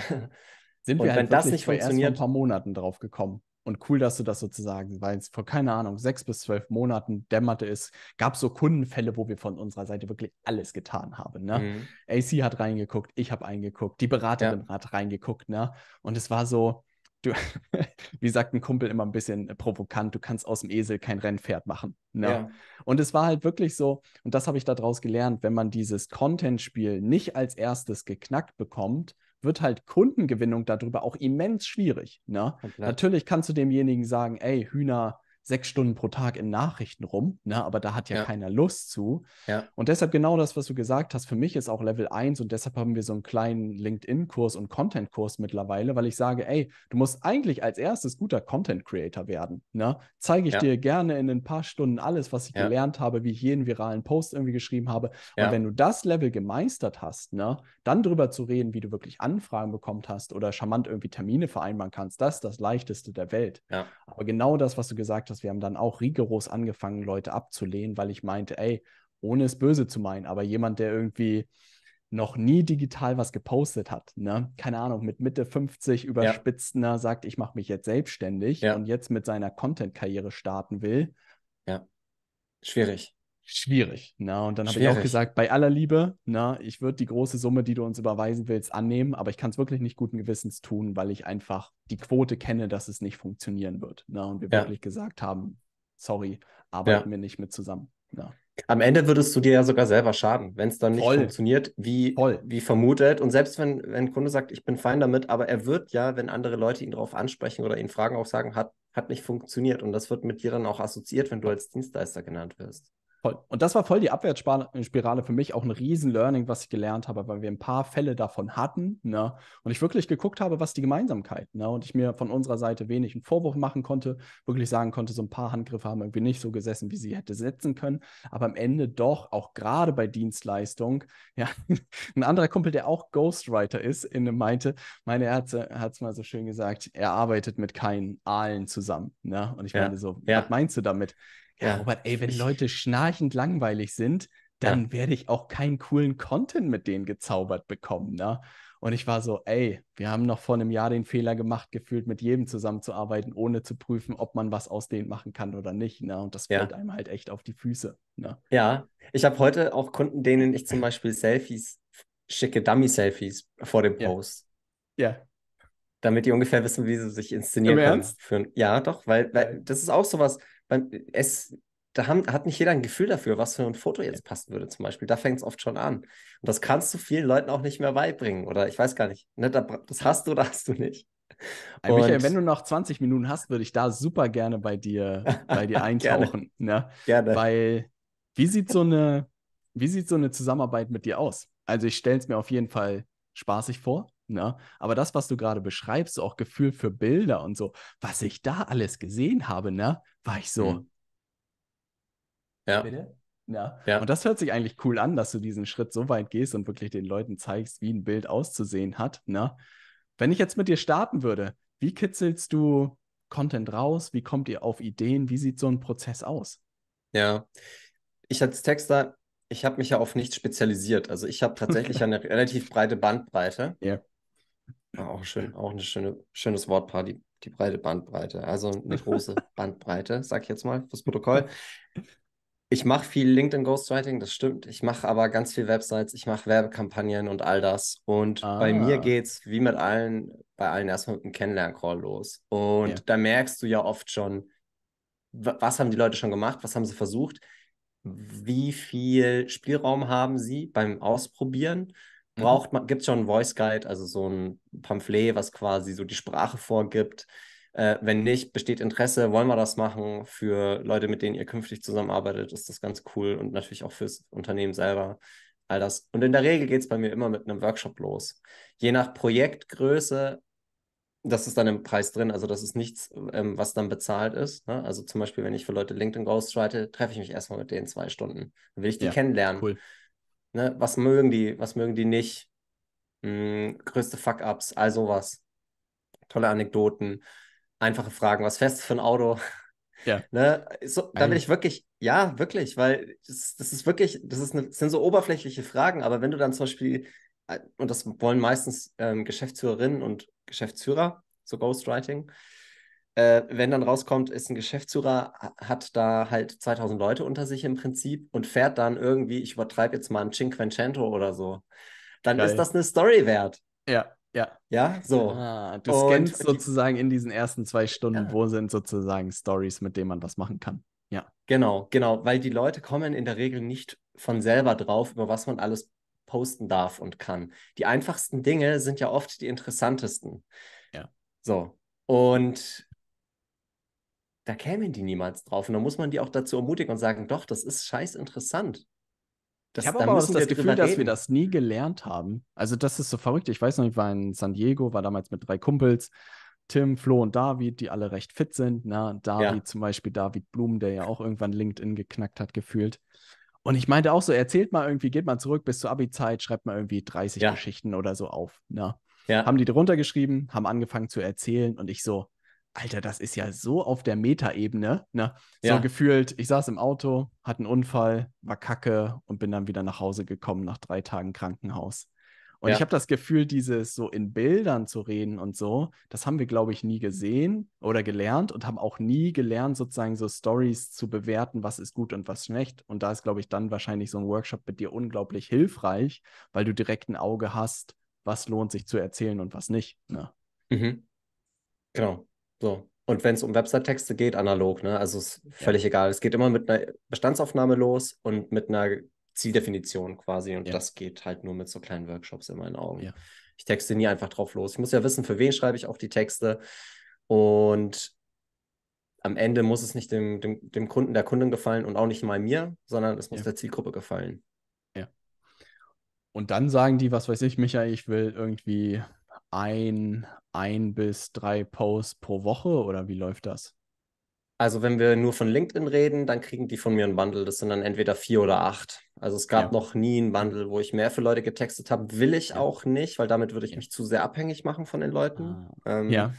Sind und wir halt wenn das nicht funktioniert, erst vor ein paar Monaten drauf gekommen. Und cool, dass du das sozusagen, weil es vor, keine Ahnung, sechs bis zwölf Monaten dämmerte es, gab so Kundenfälle, wo wir von unserer Seite wirklich alles getan haben. Ne? Mhm. AC hat reingeguckt, ich habe eingeguckt, die Beraterin ja. hat reingeguckt. Ne? Und es war so, du, wie sagt ein Kumpel immer ein bisschen äh, provokant, du kannst aus dem Esel kein Rennpferd machen. Ne? Ja. Und es war halt wirklich so, und das habe ich daraus gelernt, wenn man dieses Content-Spiel nicht als erstes geknackt bekommt, wird halt Kundengewinnung darüber auch immens schwierig. Ne? Natürlich kannst du demjenigen sagen, ey, Hühner sechs Stunden pro Tag in Nachrichten rum, ne? aber da hat ja, ja. keiner Lust zu. Ja. Und deshalb genau das, was du gesagt hast, für mich ist auch Level 1 und deshalb haben wir so einen kleinen LinkedIn-Kurs und Content-Kurs mittlerweile, weil ich sage, ey, du musst eigentlich als erstes guter Content-Creator werden. Ne? Zeige ich ja. dir gerne in ein paar Stunden alles, was ich gelernt habe, wie ich jeden viralen Post irgendwie geschrieben habe. Und wenn du das Level gemeistert hast, ne, dann darüber zu reden, wie du wirklich Anfragen bekommen hast oder charmant irgendwie Termine vereinbaren kannst, das ist das Leichteste der Welt. Aber genau das, was du gesagt hast, hast, wir haben dann auch rigoros angefangen, Leute abzulehnen, weil ich meinte, ey, ohne es böse zu meinen, aber jemand, der irgendwie noch nie digital was gepostet hat, ne? keine Ahnung, mit Mitte 50 überspitzt, ja. Ne, sagt, ich mache mich jetzt selbstständig ja. und jetzt mit seiner Content-Karriere starten will. Ja, schwierig. Schwierig. Na, ne? und dann habe ich auch gesagt, bei aller Liebe, na, ne, ich würde die große Summe, die du uns überweisen willst, annehmen, aber ich kann es wirklich nicht guten Gewissens tun, weil ich einfach die Quote kenne, dass es nicht funktionieren wird. Na, ne? und wir ja. wirklich gesagt haben, sorry, arbeiten ja. wir nicht mit zusammen. Na. Am Ende würdest du dir ja sogar selber schaden, wenn es dann nicht Voll. funktioniert, wie, Voll. wie vermutet. Und selbst wenn, wenn ein Kunde sagt, ich bin fein damit, aber er wird ja, wenn andere Leute ihn darauf ansprechen oder ihn fragen, auch sagen, hat, hat nicht funktioniert. Und das wird mit dir dann auch assoziiert, wenn du als Dienstleister genannt wirst. Voll. Und das war voll die Abwärtsspirale für mich, auch ein Riesen-Learning, was ich gelernt habe, weil wir ein paar Fälle davon hatten ne? und ich wirklich geguckt habe, was die Gemeinsamkeiten ne? und ich mir von unserer Seite wenig einen Vorwurf machen konnte, wirklich sagen konnte, so ein paar Handgriffe haben irgendwie nicht so gesessen, wie sie hätte setzen können, aber am Ende doch, auch gerade bei Dienstleistung, ja, ein anderer Kumpel, der auch Ghostwriter ist, in dem meinte, meine Ärzte hat es mal so schön gesagt, er arbeitet mit keinen Aalen zusammen. Ne? Und ich ja. meine so, ja. was meinst du damit? Ja, Robert, ey, wenn ich, Leute schnarchend langweilig sind, dann ja. werde ich auch keinen coolen Content mit denen gezaubert bekommen, ne? Und ich war so, ey, wir haben noch vor einem Jahr den Fehler gemacht, gefühlt mit jedem zusammenzuarbeiten, ohne zu prüfen, ob man was aus denen machen kann oder nicht. Ne? Und das fällt ja. einem halt echt auf die Füße. Ne? Ja, ich habe heute auch Kunden, denen ich zum Beispiel Selfies schicke, Dummy-Selfies vor dem Post. Ja. ja. Damit die ungefähr wissen, wie sie sich inszenieren Im können. Ernst? Für, ja, doch, weil, weil das ist auch sowas, es, da haben, hat nicht jeder ein Gefühl dafür, was für ein Foto jetzt passen würde, zum Beispiel. Da fängt es oft schon an. Und das kannst du vielen Leuten auch nicht mehr beibringen. Oder ich weiß gar nicht. Ne, das hast du oder hast du nicht. Äh, Und Michael, wenn du noch 20 Minuten hast, würde ich da super gerne bei dir, bei dir eintauchen. gerne. Ne? gerne. Weil, wie sieht so eine, wie sieht so eine Zusammenarbeit mit dir aus? Also, ich stelle es mir auf jeden Fall spaßig vor. Ne? Aber das, was du gerade beschreibst, so auch Gefühl für Bilder und so, was ich da alles gesehen habe, ne, war ich so. Mhm. Ja. Bitte? Ja. ja. Und das hört sich eigentlich cool an, dass du diesen Schritt so weit gehst und wirklich den Leuten zeigst, wie ein Bild auszusehen hat. Ne? Wenn ich jetzt mit dir starten würde, wie kitzelst du Content raus? Wie kommt ihr auf Ideen? Wie sieht so ein Prozess aus? Ja, ich als Texter, ich habe mich ja auf nichts spezialisiert. Also ich habe tatsächlich eine relativ breite Bandbreite. Ja. Ja, auch schön, auch ein schöne, schönes Wortpaar, die, die breite Bandbreite. Also eine große Bandbreite, sag ich jetzt mal fürs Protokoll. Ich mache viel LinkedIn Ghostwriting, das stimmt. Ich mache aber ganz viel Websites, ich mache Werbekampagnen und all das. Und ah. bei mir ah. geht es wie mit allen, bei allen erstmal mit einem Kennenlern-Call los. Und ja. da merkst du ja oft schon, was haben die Leute schon gemacht, was haben sie versucht, wie viel Spielraum haben sie beim Ausprobieren Mhm. braucht man, gibt es schon einen Voice Guide, also so ein Pamphlet, was quasi so die Sprache vorgibt. Äh, wenn nicht, besteht Interesse, wollen wir das machen für Leute, mit denen ihr künftig zusammenarbeitet, ist das ganz cool und natürlich auch fürs Unternehmen selber. All das. Und in der Regel geht es bei mir immer mit einem Workshop los. Je nach Projektgröße, das ist dann im Preis drin, also das ist nichts, ähm, was dann bezahlt ist. Ne? Also zum Beispiel, wenn ich für Leute LinkedIn ghostwrite, treffe ich mich erstmal mit denen zwei Stunden. Dann will ich die ja, kennenlernen. Cool. Ne? Was mögen die, was mögen die nicht? Hm, größte Fuck-Ups, all sowas. Tolle Anekdoten, einfache Fragen. Was fährst du für ein Auto? Ja. Ne? So, da will ich wirklich, ja, wirklich, weil das, das ist wirklich, das, ist eine, das sind so oberflächliche Fragen, aber wenn du dann zum Beispiel, äh, und das wollen meistens ähm, Geschäftsführerinnen und Geschäftsführer, so Ghostwriting, äh, wenn dann rauskommt, ist ein Geschäftsführer, hat da halt 2000 Leute unter sich im Prinzip und fährt dann irgendwie, ich übertreibe jetzt mal ein Cinquecento oder so, dann Geil. ist das eine Story wert. Ja, ja. Ja, so. Ah, du und scannst sozusagen in diesen ersten zwei Stunden, ja. wo sind sozusagen Stories, mit denen man was machen kann. Ja. Genau, genau, weil die Leute kommen in der Regel nicht von selber drauf, über was man alles posten darf und kann. Die einfachsten Dinge sind ja oft die interessantesten. Ja. So. Und da kämen die niemals drauf. Und da muss man die auch dazu ermutigen und sagen, doch, das ist scheiß interessant. Das, ich habe aber auch das Gefühl, dass wir das nie gelernt haben. Also das ist so verrückt. Ich weiß noch, ich war in San Diego, war damals mit drei Kumpels, Tim, Flo und David, die alle recht fit sind. Na, ne? David ja. zum Beispiel, David Blum, der ja auch irgendwann LinkedIn geknackt hat, gefühlt. Und ich meinte auch so, erzählt mal irgendwie, geht mal zurück bis zur Abi-Zeit, schreibt mal irgendwie 30 ja. Geschichten oder so auf. Na. Ne? Ja. Haben die drunter geschrieben, haben angefangen zu erzählen und ich so, Alter, das ist ja so auf der Metaebene, ne? So ja. gefühlt, ich saß im Auto, hatte einen Unfall, war kacke und bin dann wieder nach Hause gekommen nach drei Tagen Krankenhaus. Und ja. ich habe das Gefühl, dieses so in Bildern zu reden und so, das haben wir, glaube ich, nie gesehen oder gelernt und haben auch nie gelernt, sozusagen so Stories zu bewerten, was ist gut und was schlecht. Und da ist, glaube ich, dann wahrscheinlich so ein Workshop mit dir unglaublich hilfreich, weil du direkt ein Auge hast, was lohnt sich zu erzählen und was nicht. Ne? Mhm. Genau. So. Und wenn es um Website-Texte geht, analog, ne? Also ist völlig egal. Es geht immer mit einer Bestandsaufnahme los und mit einer Zieldefinition quasi. Und ja. das geht halt nur mit so kleinen Workshops in meinen Augen. Ja. Ich texte nie einfach drauf los. Ich muss ja wissen, für wen schreibe ich auch die Texte. Und am Ende muss es nicht dem, dem, dem Kunden, der Kundin gefallen und auch nicht mal mir, sondern es muss ja. der Zielgruppe gefallen. Ja. Und dann sagen die, was weiß ich, Michael, ich will irgendwie ein, ein bis drei Posts pro Woche oder wie läuft das? Also wenn wir nur von LinkedIn reden, dann kriegen die von mir einen Bundle. Das sind dann entweder vier oder acht. Also es gab ja. noch nie einen Bundle, wo ich mehr für Leute getextet habe. Will ich ja. auch nicht, weil damit würde ich mich zu sehr abhängig machen von den Leuten. Ah. Ähm, ja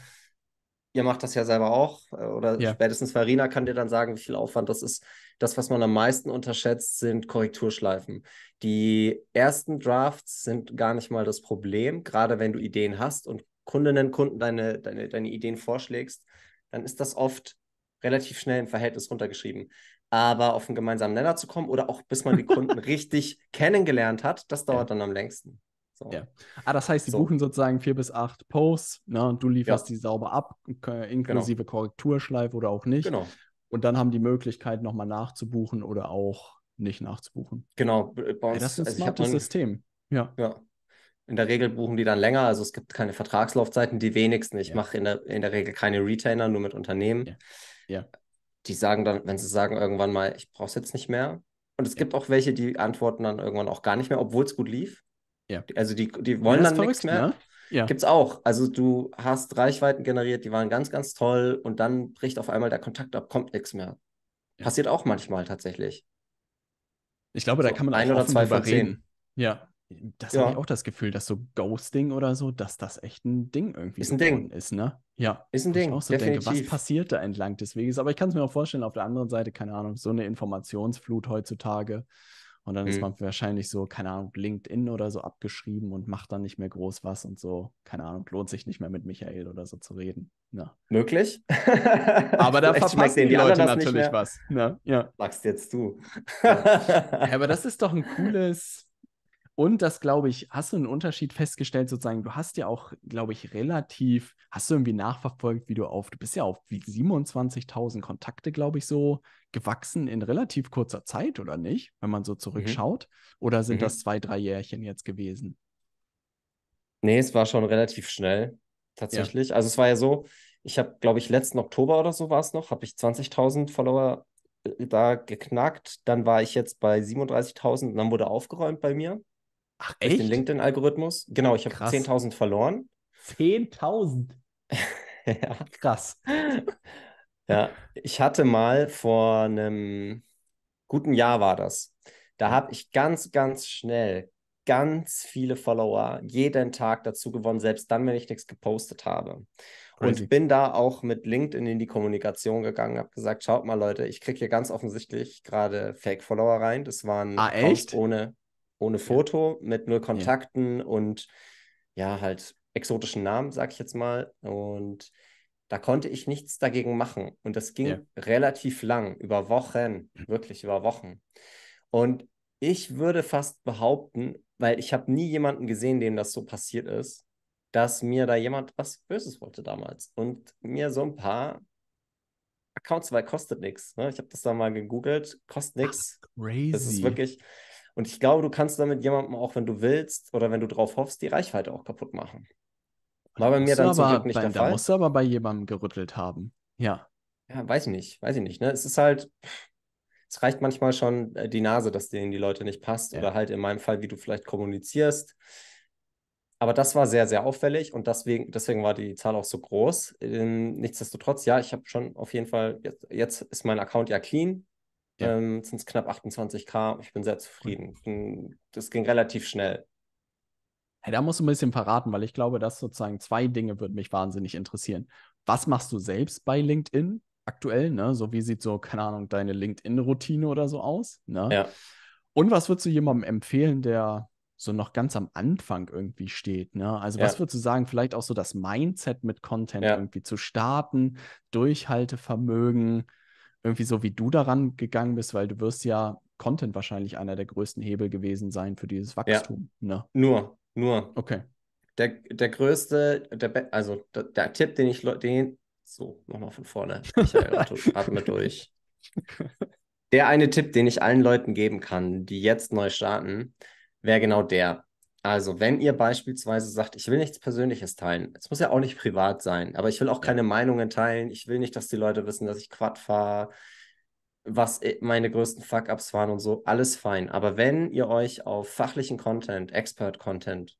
ihr macht das ja selber auch, äh, oder ja. spätestens Farina kann dir dann sagen, wie viel Aufwand das ist. Das, was man am meisten unterschätzt, sind Korrekturschleifen. Die ersten Drafts sind gar nicht mal das Problem, gerade wenn du Ideen hast und Kundinnen, Kunden deine, deine, deine Ideen vorschlägst, dann ist das oft relativ schnell im Verhältnis runtergeschrieben. Aber auf einen gemeinsamen Nenner zu kommen oder auch bis man die Kunden richtig kennengelernt hat, das dauert ja. dann am längsten. So. Ja. Ah, das heißt, sie so. buchen sozusagen vier bis acht Posts, ne, und du lieferst ja. die sauber ab, inklusive genau. Korrekturschleife oder auch nicht. Genau. Und dann haben die Möglichkeit, nochmal nachzubuchen oder auch nicht nachzubuchen. Genau. Äh, Ey, das ist ein also smartes System. Ja. ja. In der Regel buchen die dann länger, also es gibt keine Vertragslaufzeiten, die wenigsten. Ich ja. mache in der, in der Regel keine Retainer, nur mit Unternehmen. Ja. ja. Die sagen dann, wenn sie sagen irgendwann mal, ich brauche es jetzt nicht mehr. Und es gibt auch welche, die antworten dann irgendwann auch gar nicht mehr, obwohl es gut lief. Ja. Also die, die wollen ja, dann nichts mehr. Ne? Ja. Gibt's auch. Also du hast Reichweiten generiert, die waren ganz, ganz toll und dann bricht auf einmal der Kontakt ab, kommt nichts mehr. Ja. Passiert auch manchmal tatsächlich. Ich glaube, so da kann man ein oder zwei drüber reden. Ja. Das ja. habe ich auch das Gefühl, dass so Ghosting oder so, dass das echt ein Ding irgendwie ist. Ein Ding. Ist, ne? Ja. Ist ein Ding. Ich auch so denke, was passiert da entlang des Weges? Aber ich kann es mir auch vorstellen, auf der anderen Seite, keine Ahnung, so eine Informationsflut heutzutage. Und dann mhm. ist man wahrscheinlich so, keine Ahnung, LinkedIn oder so abgeschrieben und macht dann nicht mehr groß was und so, keine Ahnung, lohnt sich nicht mehr mit Michael oder so zu reden. Ja. Ne? Möglich. Aber da verpassen die, die Leute natürlich was. Ne? Ja. Magst jetzt du. ja. aber das ist doch ein cooles, und das, glaube ich, hast du einen Unterschied festgestellt, sozusagen, du hast ja auch, glaube ich, relativ, hast du irgendwie nachverfolgt, wie du auf, du bist ja auf 27.000 Kontakte, glaube ich, so gewachsen in relativ kurzer Zeit, oder nicht, wenn man so mhm. zurückschaut? Mhm. Oder sind mhm. das zwei, drei Jährchen jetzt gewesen? Nee, es war schon relativ schnell, tatsächlich. Ja. Also es war ja so, ich habe, glaube ich, letzten Oktober oder so war es noch, habe ich 20.000 Follower äh, da geknackt. Dann war ich jetzt bei 37.000 und dann wurde aufgeräumt bei mir. Ach, echt? Durch den LinkedIn-Algorithmus. Genau, ich habe 10.000 verloren. 10.000? ja. Krass. ja, ich hatte mal vor einem guten Jahr war das. Da habe ich ganz, ganz schnell ganz viele Follower jeden Tag dazu gewonnen, selbst dann, wenn ich nichts gepostet habe. Crazy. Und bin da auch mit LinkedIn in die Kommunikation gegangen, habe gesagt, schaut mal Leute, ich kriege hier ganz offensichtlich gerade Fake-Follower rein. Das waren ah, echt? ohne, ohne Foto, ja. mit null Kontakten ja. und ja, halt exotischen Namen, sag ich jetzt mal. Und da konnte ich nichts dagegen machen. Und das ging ja. relativ lang, über Wochen, hm. wirklich über Wochen. Und ich würde fast behaupten, weil ich habe nie jemanden gesehen, dem das so passiert ist, dass mir da jemand was Böses wollte damals und mir so ein paar Accounts, weil kostet nichts. Ne? Ich habe das da mal gegoogelt, kostet nichts. Crazy. Das ist wirklich, und ich glaube, du kannst damit jemandem auch, wenn du willst oder wenn du drauf hoffst, die Reichweite auch kaputt machen. War bei mir dann zum Glück nicht bei, der da Fall. Da musst du aber bei jemandem gerüttelt haben. Ja. Ja, weiß ich nicht, weiß ich nicht. Ne? Es ist halt, es reicht manchmal schon äh, die Nase, dass denen die Leute nicht passt ja. oder halt in meinem Fall, wie du vielleicht kommunizierst. Aber das war sehr, sehr auffällig und deswegen, deswegen war die Zahl auch so groß. Ähm, nichtsdestotrotz, ja, ich habe schon auf jeden Fall, jetzt, jetzt ist mein Account ja clean. Ja. Ähm, sind es knapp 28k. Ich bin sehr zufrieden. Bin, das ging relativ schnell. Hey, da musst du ein bisschen verraten, weil ich glaube, dass sozusagen zwei Dinge würden mich wahnsinnig interessieren. Was machst du selbst bei LinkedIn aktuell? Ne? So wie sieht so, keine Ahnung, deine LinkedIn-Routine oder so aus? Ne? Ja. Und was würdest du jemandem empfehlen, der so noch ganz am Anfang irgendwie steht. Ne? Also ja. was würdest du sagen, vielleicht auch so das Mindset mit Content ja. irgendwie zu starten, Durchhaltevermögen, irgendwie so wie du daran gegangen bist, weil du wirst ja Content wahrscheinlich einer der größten Hebel gewesen sein für dieses Wachstum. Ja, ne? Nur, nur. Okay. Der, der größte, der, also der, der, Tipp, den ich den, so, nochmal von vorne. Ich äh, atme durch. Der eine Tipp, den ich allen Leuten geben kann, die jetzt neu starten, wäre genau der. Also, wenn ihr beispielsweise sagt, ich will nichts Persönliches teilen, es muss ja auch nicht privat sein, aber ich will auch keine Meinungen teilen, ich will nicht, dass die Leute wissen, dass ich Quad fahre, was meine größten Fuck-Ups waren und so, alles fein. Aber wenn ihr euch auf fachlichen Content, Expert-Content.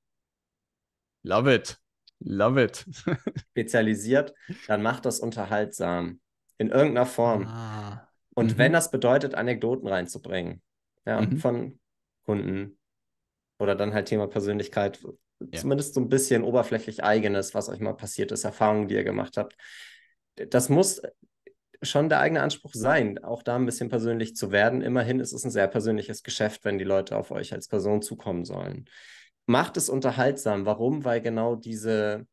Love it. Love it. spezialisiert, dann macht das unterhaltsam. In irgendeiner Form. Ah. Und mhm. wenn das bedeutet, Anekdoten reinzubringen. Ja, mhm. von Kunden, oder dann halt Thema Persönlichkeit, ja. zumindest so ein bisschen oberflächlich eigenes, was euch mal passiert ist, Erfahrungen, die ihr gemacht habt. Das muss schon der eigene Anspruch sein, auch da ein bisschen persönlich zu werden. Immerhin ist es ein sehr persönliches Geschäft, wenn die Leute auf euch als Person zukommen sollen. Macht es unterhaltsam. Warum? Weil genau diese,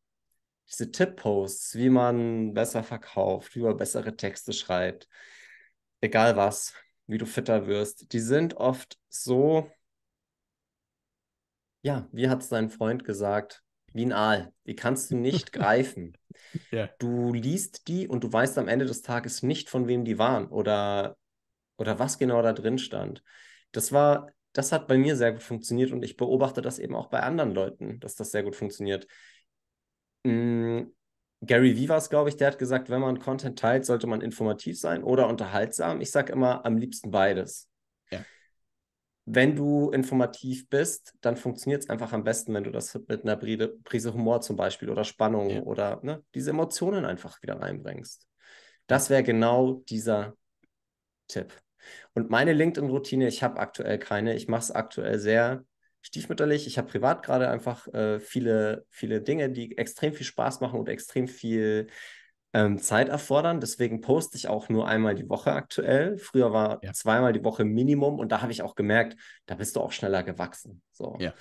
diese Tipp-Posts, wie man besser verkauft, wie man bessere Texte schreibt, egal was, wie du fitter wirst, die sind oft so ja, wie hat es dein Freund gesagt, wie ein Aal, die kannst du nicht greifen. Yeah. Du liest die und du weißt am Ende des Tages nicht, von wem die waren oder, oder was genau da drin stand. Das war, das hat bei mir sehr gut funktioniert und ich beobachte das eben auch bei anderen Leuten, dass das sehr gut funktioniert. Mhm. Gary Vee war es, glaube ich, der hat gesagt, wenn man Content teilt, sollte man informativ sein oder unterhaltsam. Ich sage immer am liebsten beides wenn du informativ bist, dann funktioniert es einfach am besten, wenn du das mit einer Prise Humor zum Beispiel oder Spannung ja. oder ne, diese Emotionen einfach wieder reinbringst. Das wäre genau dieser Tipp. Und meine LinkedIn-Routine, ich habe aktuell keine. Ich mache es aktuell sehr stiefmütterlich. Ich habe privat gerade einfach äh, viele, viele Dinge, die extrem viel Spaß machen und extrem viel ähm, Zeit erfordern. Deswegen poste ich auch nur einmal die Woche aktuell. Früher war ja. zweimal die Woche Minimum und da habe ich auch gemerkt, da bist du auch schneller gewachsen. So. Ja.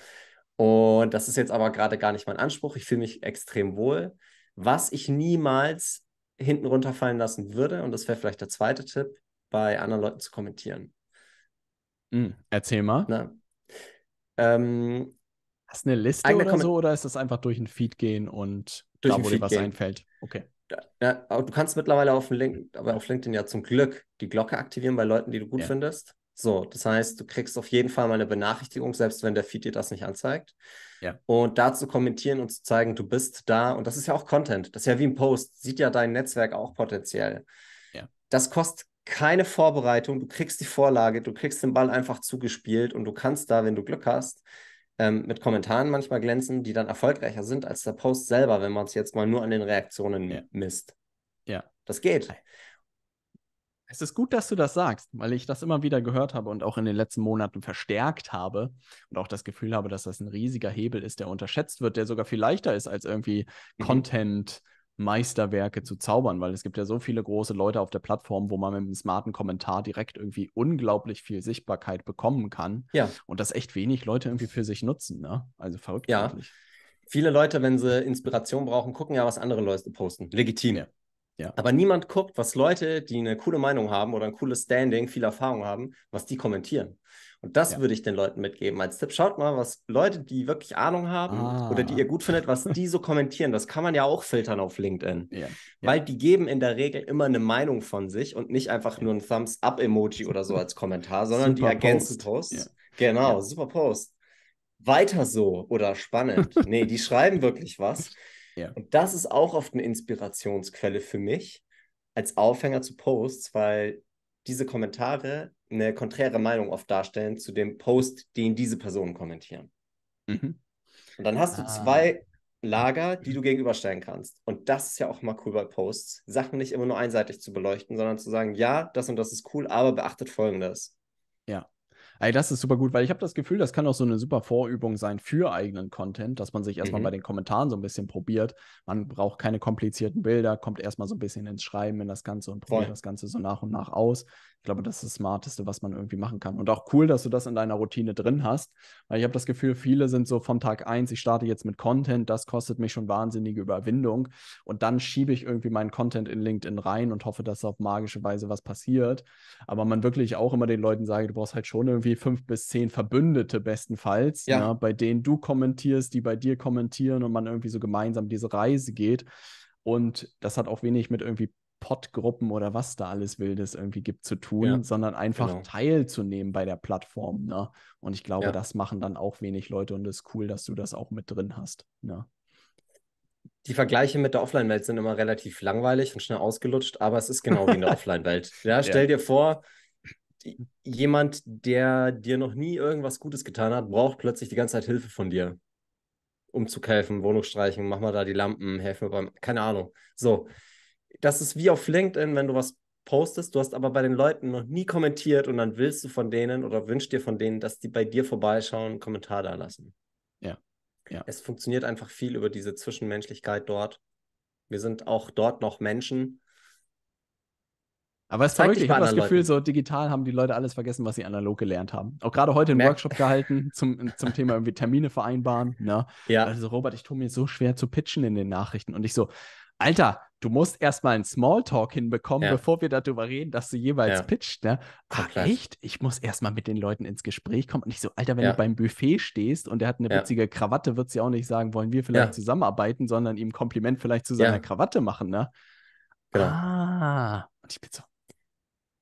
Und das ist jetzt aber gerade gar nicht mein Anspruch. Ich fühle mich extrem wohl. Was ich niemals hinten runterfallen lassen würde, und das wäre vielleicht der zweite Tipp, bei anderen Leuten zu kommentieren. Mhm. Erzähl mal. Na, ne? ähm, Hast du eine Liste oder Komment so oder ist das einfach durch den Feed gehen und da, wo dir was gehen. einfällt? Okay ja, du kannst mittlerweile auf LinkedIn, aber auf LinkedIn ja zum Glück die Glocke aktivieren bei Leuten, die du gut ja. findest. So, das heißt, du kriegst auf jeden Fall mal eine Benachrichtigung, selbst wenn der Feed dir das nicht anzeigt. Ja. Und da zu kommentieren und zu zeigen, du bist da. Und das ist ja auch Content. Das ist ja wie ein Post. Sieht ja dein Netzwerk auch potenziell. Ja. Das kostet keine Vorbereitung. Du kriegst die Vorlage, du kriegst den Ball einfach zugespielt und du kannst da, wenn du Glück hast, ähm, mit Kommentaren manchmal glänzen, die dann erfolgreicher sind als der Post selber, wenn man es jetzt mal nur an den Reaktionen ja. misst. Ja. Das geht. Es ist gut, dass du das sagst, weil ich das immer wieder gehört habe und auch in den letzten Monaten verstärkt habe und auch das Gefühl habe, dass das ein riesiger Hebel ist, der unterschätzt wird, der sogar viel leichter ist als irgendwie mhm. Content Meisterwerke zu zaubern, weil es gibt ja so viele große Leute auf der Plattform, wo man mit einem smarten Kommentar direkt irgendwie unglaublich viel Sichtbarkeit bekommen kann. Ja. Und das echt wenig Leute irgendwie für sich nutzen, ne? Also verrückt ja. eigentlich. Viele Leute, wenn sie Inspiration brauchen, gucken ja, was andere Leute posten. Legitim. Ja. ja. Aber niemand guckt, was Leute, die eine coole Meinung haben oder ein cooles Standing, viel Erfahrung haben, was die kommentieren. Und das ja. würde ich den Leuten mitgeben als Tipp. Schaut mal, was Leute, die wirklich Ahnung haben ah. oder die ah. ihr gut findet, was die so kommentieren. Das kann man ja auch filtern auf LinkedIn. Ja. Weil die geben in der Regel immer eine Meinung von sich und nicht einfach nur ein Thumbs-up-Emoji oder so als Kommentar, sondern super die ergänzen Post. Posts. Genau, super Post. Weiter so oder spannend. nee, die schreiben wirklich was. Und das ist auch oft eine Inspirationsquelle für mich als Aufhänger zu Posts, weil diese Kommentare eine konträre Meinung oft darstellen zu dem Post, den diese Personen kommentieren. Mhm. Und dann hast du ah. zwei Lager, die du gegenüberstellen kannst. Und das ist ja auch mal cool bei Posts, Sachen nicht immer nur einseitig zu beleuchten, sondern zu sagen, ja, das und das ist cool, aber beachtet Folgendes. Ja. Also das ist super gut, weil ich habe das Gefühl, das kann auch so eine super Vorübung sein für eigenen Content, dass man sich erstmal mhm. bei den Kommentaren so ein bisschen probiert. Man braucht keine komplizierten Bilder, kommt erstmal so ein bisschen ins Schreiben in das Ganze und probiert Voll. das Ganze so nach und nach aus. Ich glaube, das ist das Smarteste, was man irgendwie machen kann. Und auch cool, dass du das in deiner Routine drin hast, weil ich habe das Gefühl, viele sind so vom Tag eins. ich starte jetzt mit Content, das kostet mich schon wahnsinnige Überwindung und dann schiebe ich irgendwie meinen Content in LinkedIn rein und hoffe, dass auf magische Weise was passiert. Aber man wirklich auch immer den Leuten sage, du brauchst halt schon irgendwie fünf bis zehn Verbündete bestenfalls, ja. Ja, ne, bei denen du kommentierst, die bei dir kommentieren und man irgendwie so gemeinsam diese Reise geht. Und das hat auch wenig mit irgendwie Podgruppen oder was da alles Wildes irgendwie gibt zu tun, ja, sondern einfach genau. teilzunehmen bei der Plattform. Ne? Und ich glaube, ja. das machen dann auch wenig Leute und es ist cool, dass du das auch mit drin hast. Ne? Die Vergleiche mit der Offline-Welt sind immer relativ langweilig und schnell ausgelutscht, aber es ist genau wie in der Offline-Welt. Ja, stell ja. dir vor, jemand, der dir noch nie irgendwas Gutes getan hat, braucht plötzlich die ganze Zeit Hilfe von dir. Um zu helfen, Wohnung streichen, mach mal da die Lampen, helfen mir beim, keine Ahnung. So, das ist wie auf LinkedIn, wenn du was postest, du hast aber bei den Leuten noch nie kommentiert und dann willst du von denen oder wünschst dir von denen, dass die bei dir vorbeischauen, einen Kommentar da lassen. Ja. ja. Es funktioniert einfach viel über diese Zwischenmenschlichkeit dort. Wir sind auch dort noch Menschen. Aber es zeigt, ich habe das Gefühl, Leuten. so digital haben die Leute alles vergessen, was sie analog gelernt haben. Auch gerade heute einen Merk Workshop gehalten zum, zum Thema irgendwie Termine vereinbaren. Ne? Ja. Also Robert, ich tue mir so schwer zu pitchen in den Nachrichten. Und ich so, Alter, du musst erstmal einen Smalltalk hinbekommen, ja. bevor wir darüber reden, dass du jeweils ja. pitcht. Ne? Ach, ah, echt? Ich muss erstmal mit den Leuten ins Gespräch kommen. Und ich so, Alter, wenn ja. du beim Buffet stehst und der hat eine witzige Krawatte, wird sie auch nicht sagen, wollen wir vielleicht zusammenarbeiten, sondern ihm Kompliment vielleicht zu seiner Krawatte machen. Ne? Genau. Ah, und ich bin so.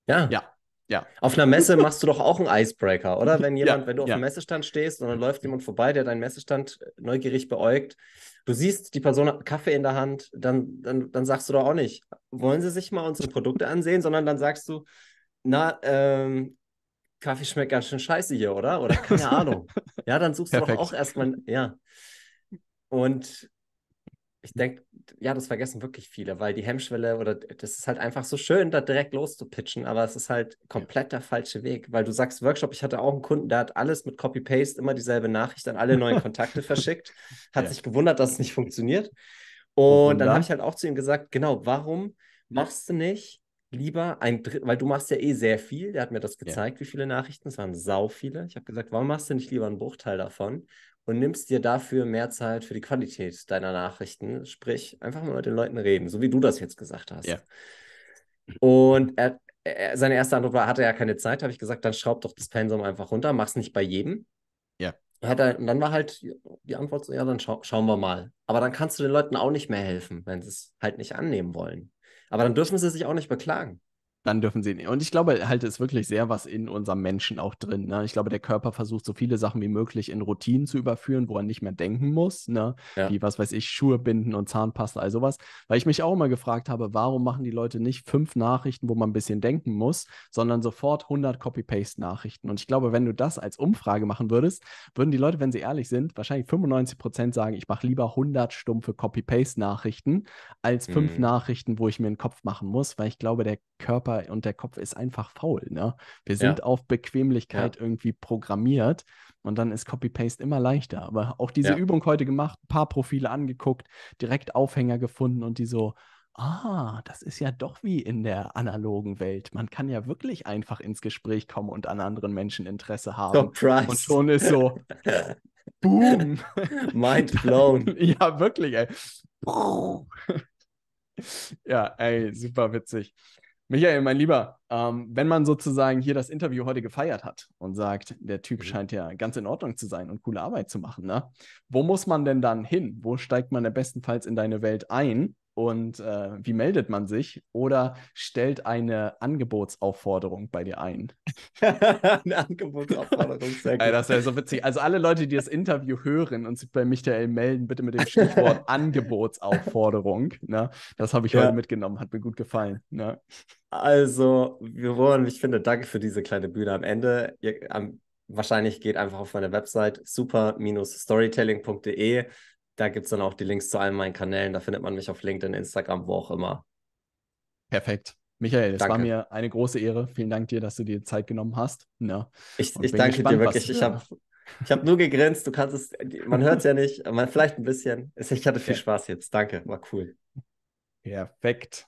Ja. Ja. Ja. Auf einer Messe machst du doch auch einen Icebreaker, oder? Wenn jemand, ja, wenn du auf ja. einem Messestand stehst und dann läuft jemand vorbei, der deinen Messestand äh, neugierig beäugt, du siehst, die Person hat Kaffee in der Hand, dann, dann, dann sagst du doch auch nicht, wollen sie sich mal unsere Produkte ansehen, sondern dann sagst du, na, ähm, Kaffee schmeckt ganz schön scheiße hier, oder? Oder keine Ahnung. ja, dann suchst du doch auch erstmal, ja. Und ich denke, ja, das vergessen wirklich viele, weil die Hemmschwelle oder das ist halt einfach so schön, da direkt loszupitchen, aber es ist halt komplett der falsche Weg, weil du sagst Workshop, ich hatte auch einen Kunden, der hat alles mit Copy-Paste, immer dieselbe Nachricht an alle neuen Kontakte verschickt, hat ja. sich gewundert, dass es nicht funktioniert. Und, Und dann habe ich halt auch zu ihm gesagt, genau, warum machst du nicht lieber ein Drittel, weil du machst ja eh sehr viel, der hat mir das gezeigt, ja. wie viele Nachrichten, es waren sau viele. Ich habe gesagt, warum machst du nicht lieber einen Bruchteil davon und nimmst dir dafür mehr Zeit für die Qualität deiner Nachrichten. Sprich, einfach mal mit den Leuten reden, so wie du das jetzt gesagt hast. Ja. Und er, er, seine erste Antwort war, hatte er ja keine Zeit, habe ich gesagt, dann schraub doch das Pensum einfach runter, mach es nicht bei jedem. Ja. Hat er, und dann war halt die Antwort so, ja, dann scha schauen wir mal. Aber dann kannst du den Leuten auch nicht mehr helfen, wenn sie es halt nicht annehmen wollen. Aber dann dürfen sie sich auch nicht beklagen dann dürfen sie nicht. Und ich glaube, halt ist wirklich sehr was in unserem Menschen auch drin. Ne? Ich glaube, der Körper versucht so viele Sachen wie möglich in Routinen zu überführen, wo er nicht mehr denken muss. Ne? Ja. Wie, was weiß ich, Schuhe binden und Zahnpasta, all sowas. Weil ich mich auch immer gefragt habe, warum machen die Leute nicht fünf Nachrichten, wo man ein bisschen denken muss, sondern sofort 100 Copy-Paste-Nachrichten. Und ich glaube, wenn du das als Umfrage machen würdest, würden die Leute, wenn sie ehrlich sind, wahrscheinlich 95 Prozent sagen, ich mache lieber 100 stumpfe Copy-Paste-Nachrichten als fünf mhm. Nachrichten, wo ich mir einen Kopf machen muss, weil ich glaube, der Körper Körper und der Kopf ist einfach faul. Ne? Wir sind ja. auf Bequemlichkeit ja. irgendwie programmiert und dann ist Copy-Paste immer leichter. Aber auch diese ja. Übung heute gemacht, ein paar Profile angeguckt, direkt Aufhänger gefunden und die so, ah, das ist ja doch wie in der analogen Welt. Man kann ja wirklich einfach ins Gespräch kommen und an anderen Menschen Interesse haben. Surprise. Und schon ist so, boom. Mind blown. ja, wirklich, ey. ja, ey, super witzig. Michael, mein Lieber, ähm, wenn man sozusagen hier das Interview heute gefeiert hat und sagt, der Typ mhm. scheint ja ganz in Ordnung zu sein und coole Arbeit zu machen, ne? wo muss man denn dann hin? Wo steigt man bestenfalls in deine Welt ein? und äh, wie meldet man sich? Oder stellt eine Angebotsaufforderung bei dir ein? eine Angebotsaufforderung, sehr gut. Ey, das wäre so witzig. Also alle Leute, die das Interview hören und sich bei Michael melden, bitte mit dem Stichwort Angebotsaufforderung. Ne? Das habe ich ja. heute mitgenommen, hat mir gut gefallen. Ne? Also, wir wollen, ich finde, danke für diese kleine Bühne am Ende. Ihr, am, wahrscheinlich geht einfach auf meine Website super-storytelling.de. Da gibt es dann auch die Links zu allen meinen Kanälen. Da findet man mich auf LinkedIn, Instagram, wo auch immer. Perfekt. Michael, es war mir eine große Ehre. Vielen Dank dir, dass du dir Zeit genommen hast. Ja. Ne? Ich, ich danke gespannt, dir wirklich. Ich habe ich hab nur gegrinst. Du kannst es, man hört es ja nicht, man vielleicht ein bisschen. Ich hatte viel ja. Spaß jetzt. Danke, war cool. Perfekt.